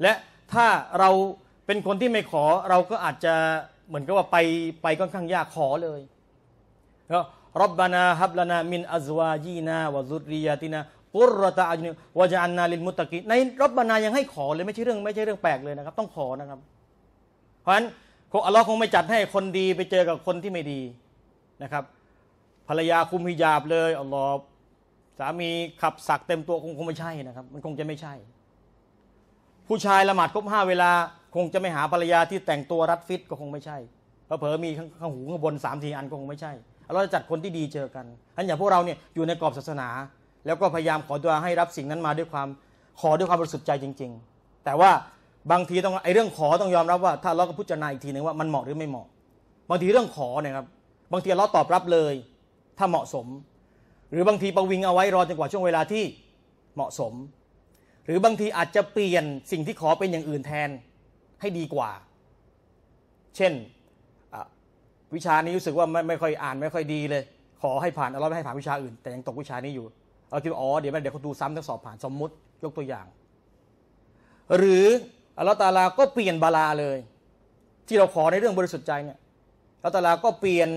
และถ้าเราเป็นคนที่ไม่ขอ เราก็อาจจะเหมือนกับว่าไปไปค่อนข้างยากขอเลยรับบานาฮับลานา มินอัจวาจีนาวะซุริยาตินากุรตาอันวาจาันนาลินมุตตะกีในรบบานา ยังให้ขอเลย ไม่ใช่เรื่อง ไม่ใช่เรื่องแปลกเลยนะครับ ต้องขอนะครับ เพราะฉะนั้นอัลลอฮ์คงไม่จัดให้คนดีไปเจอกับคนที่ไม่ดีนะครับ ภรรยาคุมฮิญาบเลยอัลลอฮ์สามีขับสักเต็มตัวคงคงไม่ใช่นะครับ มันคงจะไม่ใช่ ผู้ชายละหมาดครบห้าเวลาคงจะไม่หาภรรยาที่แต่งตัวรัดฟิตก็คงไม่ใช่เผลอมีข้างหูข้างบนสามทีอันก็คงไม่ใช่เราจะจัดคนที่ดีเจอกันอันอย่างพวกเราเนี่ยอยู่ในกรอบศาสนาแล้วก็พยายามขอดุอาให้รับสิ่งนั้นมาด้วยความขอด้วยความบริสุทธิ์ใจจริง ๆ แต่ว่าบางทีต้องไอเรื่องขอต้องยอมรับว่า ถ้าเราก็พิจารณาอีกทีหนึ่งว่ามันเหมาะหรือไม่เหมาะ บางทีเรื่องขอเนี่ยครับบางทีเราตอบรับเลย ถ้าเหมาะสม หรือบางทีประวิงเอาไว้รอจนกว่าช่วงเวลาที่เหมาะสม หรือบางทีอาจจะเปลี่ยนสิ่งที่ขอเป็นอย่างอื่นแทนให้ดีกว่า เช่นวิชานี้รู้สึกว่าไม่ไม่ค่อยอ่านไม่ค่อยดีเลย ขอให้ผ่านเอาเราไม่ให้ผ่านวิชาอื่น แต่ยังตกวิชานี้อยู่เราคิดว่าอ๋อเดี๋ยวเดี๋ยวเขาดูซ้ำทั้งสอบผ่านสมมุติยกตัวอย่าง หรืออัลลอฮฺตาลาก็เปลี่ยนบาลาเลย ที่เราขอในเรื่องบริสุทธิ์ใจเนี่ยอัลลอฮฺตาลาก็เปลี่ยน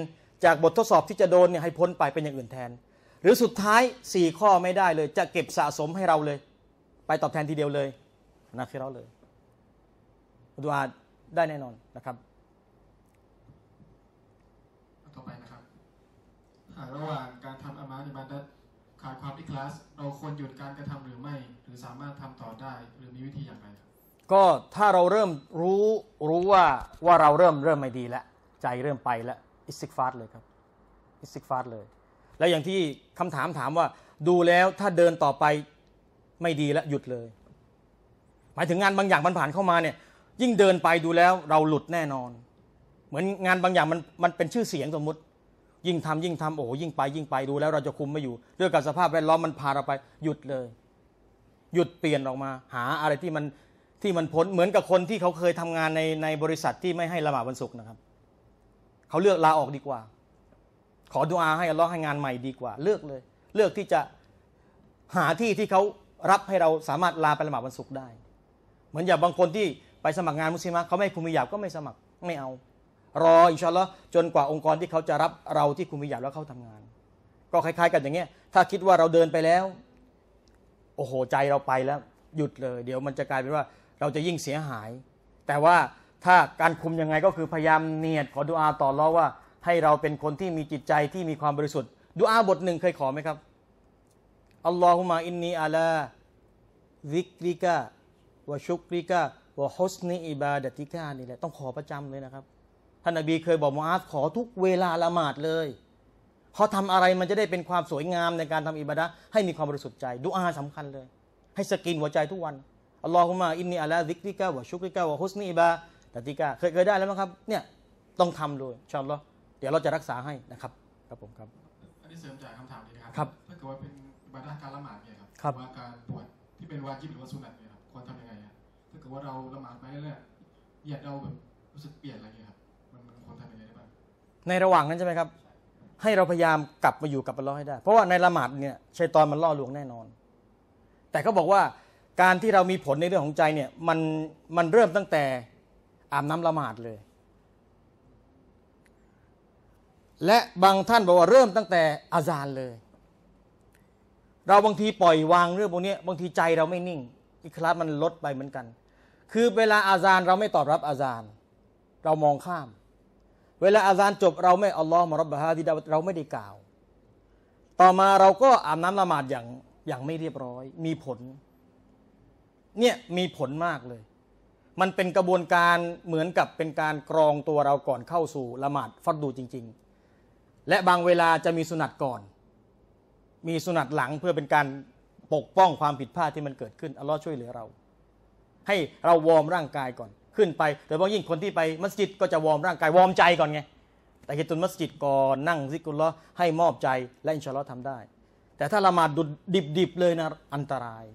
จากบททดสอบที่จะโดนเนี่ยให้พ้นไปเป็นอย่างอื่นแทน หรือสุดท้ายสี่ข้อไม่ได้เลย จะเก็บสะสมให้เราเลย ไปตอบแทนทีเดียวเลยนะคือเราเลยดูอาได้แน่นอนนะครับต่อไปนะครับระหว่างการทำอามาในบานดัตขาดความอิคลาสเราควรหยุดการกระทำหรือไม่ หรือสามารถทำต่อได้หรือมีวิธีอย่างไรก็ถ้าเราเริ่มรู้รู้ว่าว่าเราเริ่มเริ่มไม่ดีแล้วใจเริ่มไปแล้วอิสติกฟาสเลยครับอิสติกฟาสเลย แล้วอย่างที่คำถามถามว่าดูแล้วถ้าเดินต่อไปไม่ดีแล้วหยุดเลย หมายถึงงานบางอย่างมันผ่านเข้ามาเนี่ยยิ่งเดินไปดูแล้วเราหลุดแน่นอน เหมือนงานบางอย่างมันมันเป็นชื่อเสียงสมมติยิ่งทำยิ่งทำโอ้ยิ่งไปยิ่งไปดูแล้ว เราจะคุมไม่อยู่เรื่องกับสภาพแวดล้อมมันพาเราไปหยุดเลย หยุดเปลี่ยนออกมา หาอะไรที่มันที่มันพ้นเหมือนกับคนที่เขาเคยทำงานในในบริษัทที่ไม่ให้ละหมาดวันศุกร์นะครับ เขาเลือกลาออกดีกว่า ขอดุอาให้อัล้อฮให้งานใหม่ดีกว่า เลือกเลย เลือกที่จะหาที่ที่เขารับให้เราสามารถลาไปละหมาดวันศุกร์ได้ เหมือนอย่างบางคนที่ไปสมัครงานมุสลิมเขาไม่ภูมิหยาบก็ไม่สมัครไม่เอารออินชาอัลลอฮ์จนกว่าองค์กรที่เขาจะรับเราที่คุมวิยากแล้วเข้าทำงาน ก็คล้ายๆ กันอย่างเงี้ย ถ้าคิดว่าเราเดินไปแล้ว โอ้โห ใจเราไปแล้ว หยุดเลยเดี๋ยวมันจะกลายเป็นว่า เราจะยิ่งเสียหาย แต่ว่าถ้าการคุมยังไงก็คือพยายามเนียดขอดุอาต่อรอว่า ให้เราเป็นคนที่มีจิตใจที่มีความบริสุทธิ์ดุอาบทหนึ่งเคยขอไหมครับอัลลอฮุมะอินนีอัลาวิกริกะวะชุกริกะวะฮุสนีอิบาดติกะนี่แหละต้องขอประจำเลยนะครับท่านนบีเคยบอกมูอาสขอทุกเวลาละหมาดเลยพอทำอะไรมันจะได้เป็นความสวยงามในการทำอิบาดะให้มีความบริสุทธิ์ใจ ดูอาสำคัญเลย ให้สกินหัวใจทุกวันอัลลอฮุมะอินนีอัลลอฮิกริกะวะชุกิกะวะฮุสนีอิบาตติกะเคยเคยได้แล้วมั้งครับ เนี่ย ต้องทำเลยชอบหรอเดี๋ยวเราจะรักษาให้นะครับ ครับผมครับ อันนี้เสริมจากคำถามนี้นะครับถ้าเกิดว่าเป็นอิบาดะการละหมาดเนี่ยครับว่าการบวชที่เป็นวาจิบหรือว่าสุนัตเนี่ยครับควรทำยังไงถ้าเกิดว่าเราละหมาดไปเรื่อยๆเหยียดเราแบบรู้สึกเปลี่ยนอะไรเงี้ยครับในระหว่างนั้นใช่ไหมครับ ให้เราพยายามกลับมาอยู่กับอัลลอฮ์ให้ได้ เพราะว่าในละหมาดเนี่ยชัยตอนมันล่อลวงแน่นอน แต่เขาบอกว่าการที่เรามีผลในเรื่องของใจเนี่ยมันมันเริ่มตั้งแต่อาบน้ำละหมาดเลย และบางท่านบอกว่าเริ่มตั้งแต่อาจารเลย เราบางทีปล่อยวางเรื่องพวกนี้บางทีใจเราไม่นิ่งอิคลาสมันลดไปเหมือนกัน คือเวลาอาจารเราไม่ตอบรับอาจารเรามองข้ามเวลาอาซานจบ เราไม่อัลลอฮ์มารับบะฮาดีดาเราไม่ได้กล่าว ต่อมาเราก็อาบน้ำละหมาดอย่างอย่างไม่เรียบร้อย มีผล เนี่ยมีผลมากเลย มันเป็นกระบวนการเหมือนกับเป็นการกรองตัวเราก่อนเข้าสู่ละหมาดฟัดดูจริง ๆ และบางเวลาจะมีสุนัตก่อน มีสุนัตหลังเพื่อเป็นการปกป้องความผิดพลาดที่มันเกิดขึ้นอัลลอฮ์ช่วยเหลือเรา ให้เราวอร์มร่างกายก่อนขึ้นไปโดยเฉพาะยิ่งคนที่ไปมัสยิดก็จะวอร์มร่างกาย วอร์มใจก่อนไงแต่ฮิตุนมัสยิดก่อนนั่งซิกุลละให้มอบใจและอินชาอัลลอฮ์ทำได้ แต่ถ้าละหมาดดุดดิบ ๆ เลยนะอันตราย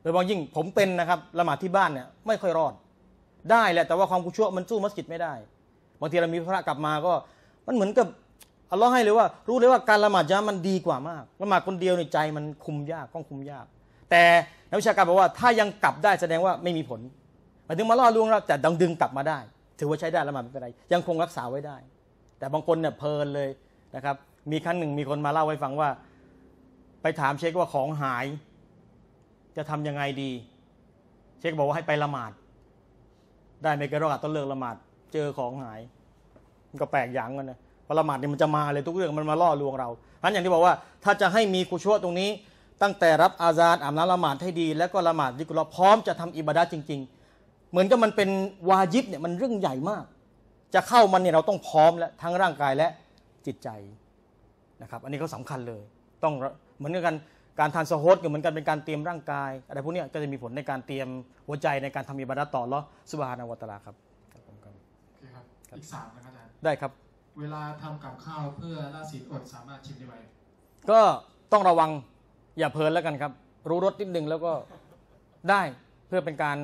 โดยเฉพาะยิ่งผมเป็นนะครับละหมาดที่บ้านเนี่ยไม่ค่อยรอดได้แหละแต่ว่าความกุชั่วมันสู้มัสยิดไม่ได้ บางทีเรามีพระกลับมาก็มันเหมือนกับอัลลอฮ์ให้เลยว่า รู้เลยว่าการละหมาดยามันดีกว่ามากละหมาดคนเดียวในใจมันคุมยากต้องคุมยาก แต่นักวิชาการบอกว่าถ้ายังกลับได้แสดงว่าไม่มีผลมันถึงมาล่อลวงเราแต่ ดังดึงกลับมาได้ ถือว่าใช้ได้แล้วมันไม่เป็นไร ยังคงรักษาไว้ได้ แต่บางคนเนี่ยเพลินเลยนะครับ มีครั้งหนึ่งมีคนมาเล่าให้ฟังว่า ไปถามเชคว่าของหาย จะทํำยังไงดี เชคบอกว่าให้ไปละหมาดได้ไม่กระรอกต้องเลิกละหมาดเจอของหายมันก็แปลกอย่างกันนะพอละหมาดเนี่ยมันจะมาเลย ทุกเรื่องมันมาล่อลวงเราเพราะอย่างที่บอกว่าถ้าจะให้มีกุชัวตรงนี้ ตั้งแต่รับอาซานอาบน้ำละหมาดให้ดีแล้วก็ละหมาดดิกราพร้อมจะทำอิบาดะจริงๆเหมือนกับมันเป็นวาญิบเนี่ยมันเรื่องใหญ่มาก จะเข้ามันเนี่ยเราต้องพร้อมและทั้งร่างกายและจิตใจนะครับ อันนี้ก็สำคัญเลย ต้องเหมือนกันการทานสโฮดก็เหมือนกันเป็นการเตรียมร่างกายอะไรพวกนี้ก็จะมีผลในการเตรียมหัวใจในการทำอิบาดะต่อแล้วสุบฮานาวตลาครับรับครับอีกสามนะครับอาจารย์ได้ครับ เวลาทำกับข้าวเพื่อละศีลอดสามารถชิมได้ไหมก็ต้องระวังอย่าเพลินแล้วกันครับ รู้รสนิดนึงแล้วก็ได้เพื่อเป็นการ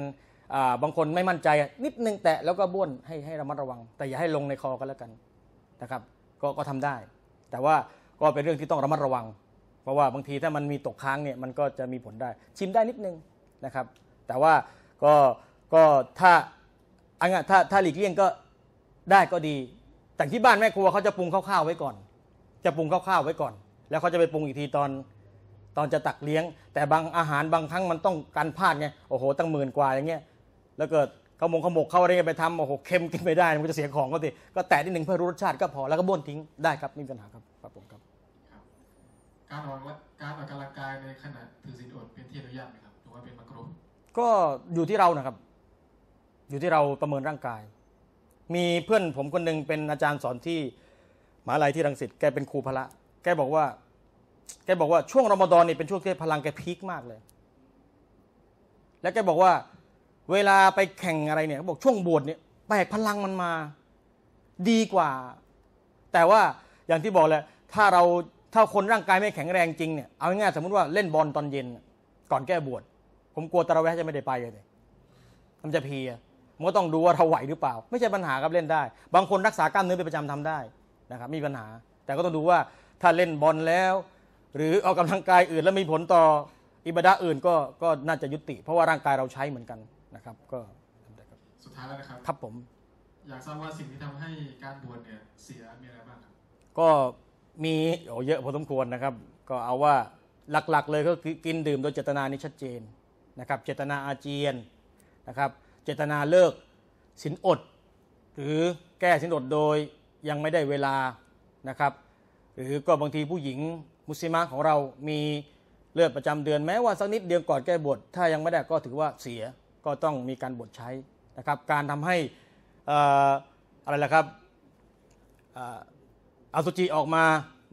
บางคนไม่มั่นใจนิดนึง แตะแล้วก็บ้วนให้ให้ระมัดระวัง แต่อย่าให้ลงในคอก็แล้วกันนะครับก็ก็ทำได้ แต่ว่าก็เป็นเรื่องที่ต้องระมัดระวัง เพราะว่าบางทีถ้ามันมีตกค้างเนี่ยมันก็จะมีผลได้ ชิมได้นิดนึงนะครับ แต่ว่าก็ก็ถ้าอันน้ถ้าถ้าหลีกเลี่ยงก็ได้ก็ดี แต่ที่บ้านแม่ครัวเขาจะปรุงข้าวๆ ไว้ก่อน จะปรุงข้าวๆไว้ก่อน แล้วเขาจะไปปรุงอีกทีตอน ตอนจะตักเลี้ยง แต่บางอาหารบางครั้งมันต้องการพลาดไงโอ้โหตั้งหมื่นกว่าอย่างเงี้ยแล้วเกิดขมงขมกเข้าอะไรไปทำโอ้โหเค็มกินไม่ได้ มันจะเสียของก็ติก็แตะนิดหนึ่งเพื่อรู้รสชาติก็พอแล้วก็บ้วนทิ้งได้ครับไม่มีปัญหาครับครับผมครับ การออกการออกกำลังกายในขณะถือสินอดเป็นที่อนุญาตไหมครับหรือว่าเป็นมักรุก็อยู่ที่เรานะครับ อยู่ที่เราประเมินร่างกาย มีเพื่อนผมคนหนึ่งเป็นอาจารย์สอนที่มหาลัยที่รังสิตแกเป็นครูพละ แกบอกว่า แกบอกว่าช่วงรอมฎอนนี่เป็นช่วงที่พลังแกพีคมากเลย และแกบอกว่าเวลาไปแข่งอะไรเนี่ยเขาบอกช่วงบวชเนี่ยแลกพลังมันมา ดีกว่า แต่ว่าอย่างที่บอกแหละถ้าเราถ้าคนร่างกายไม่แข็งแรงจริงเนี่ยเอาง่ายสมมติว่าเล่นบอลตอนเย็น ก่อนแก้บวชผมกลัวตะระแวะจะไม่ได้ไปเลยมันจะเพียมันก็ต้องดูว่าเราไหวหรือเปล่า ไม่ใช่ปัญหาครับเล่นได้ บางคนรักษากล้ามเนื้อเป็นประจำทำได้นะครับมีปัญหา แต่ก็ต้องดูว่าถ้าเล่นบอลแล้ว หรือออกกำาลังกายอื่น แล้วมีผลต่ออิบดาอื่นก็ก็น่าจะยุติ เพราะว่าร่างกายเราใช้เหมือนกันนะครับก็สุดท้ายแล้วนะครับครับผมอยากทราบว่าสิ่งที่ทำให้การบวชเนี่ยเสีย มีอะไรบ้างครับก็มีโอเยอะพอสมควรนะครับ ก็เอาว่าหลักๆเลยก็คือกินดื่มโดยเจตนานี่ชัดเจนนะครับเจตนาอาเจียนนะครับเจตนาเลิกสินอด หรือแก้สินอดโดยยังไม่ได้เวลานะครับหรือก็บางทีผู้หญิงมุสลิมของเรา มีเลือดประจำเดือนแม้ว่าสักนิดเดียวก่อนแก้บวชถ้ายังไม่ได้ก็ถือว่าเสียก็ต้องมีการบดใช้นะครับการทำให้อะไรล่ะครับอาสุจิออกมา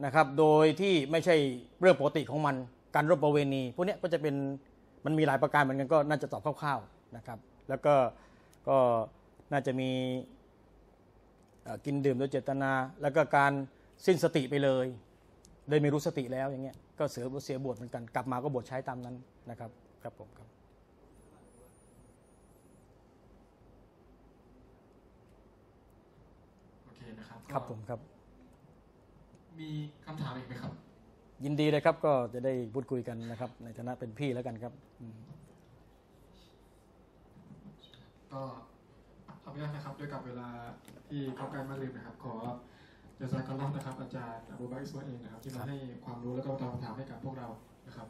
นะครับโดยที่ไม่ใช่เรื่องปกติของมัน การรบประเวณีพวกนี้ก็จะเป็นมันมีหลายประการเหมือนกันก็น่าจะตอบคร่าวๆนะครับแล้วก็ก็น่าจะมีกินดื่มโดยเจตนา แล้วก็การสิ้นสติไปเลยโดยไม่รู้สติแล้วอย่างเงี้ยก็เสือเสียบวชเหมือนกันกลับมาก็บวชใช้ตามนั้นนะครับครับผมครับครับผมครับ มีคำถามอีกไหมครับ ยินดีเลยครับก็จะได้พูดคุยกันนะครับ ในฐานะเป็นพี่แล้วกันครับ ก็ขออนุญาตนะครับด้วยกับเวลาที่เข้าใกล้มาเืมยนะครับ ขอ จะสักการอนะครับ อาจารย์อบูบักอิสวาเองนะครับ ที่มาให้ความรู้แล้วก็ตอบคำถามให้กับพวกเรานะครับ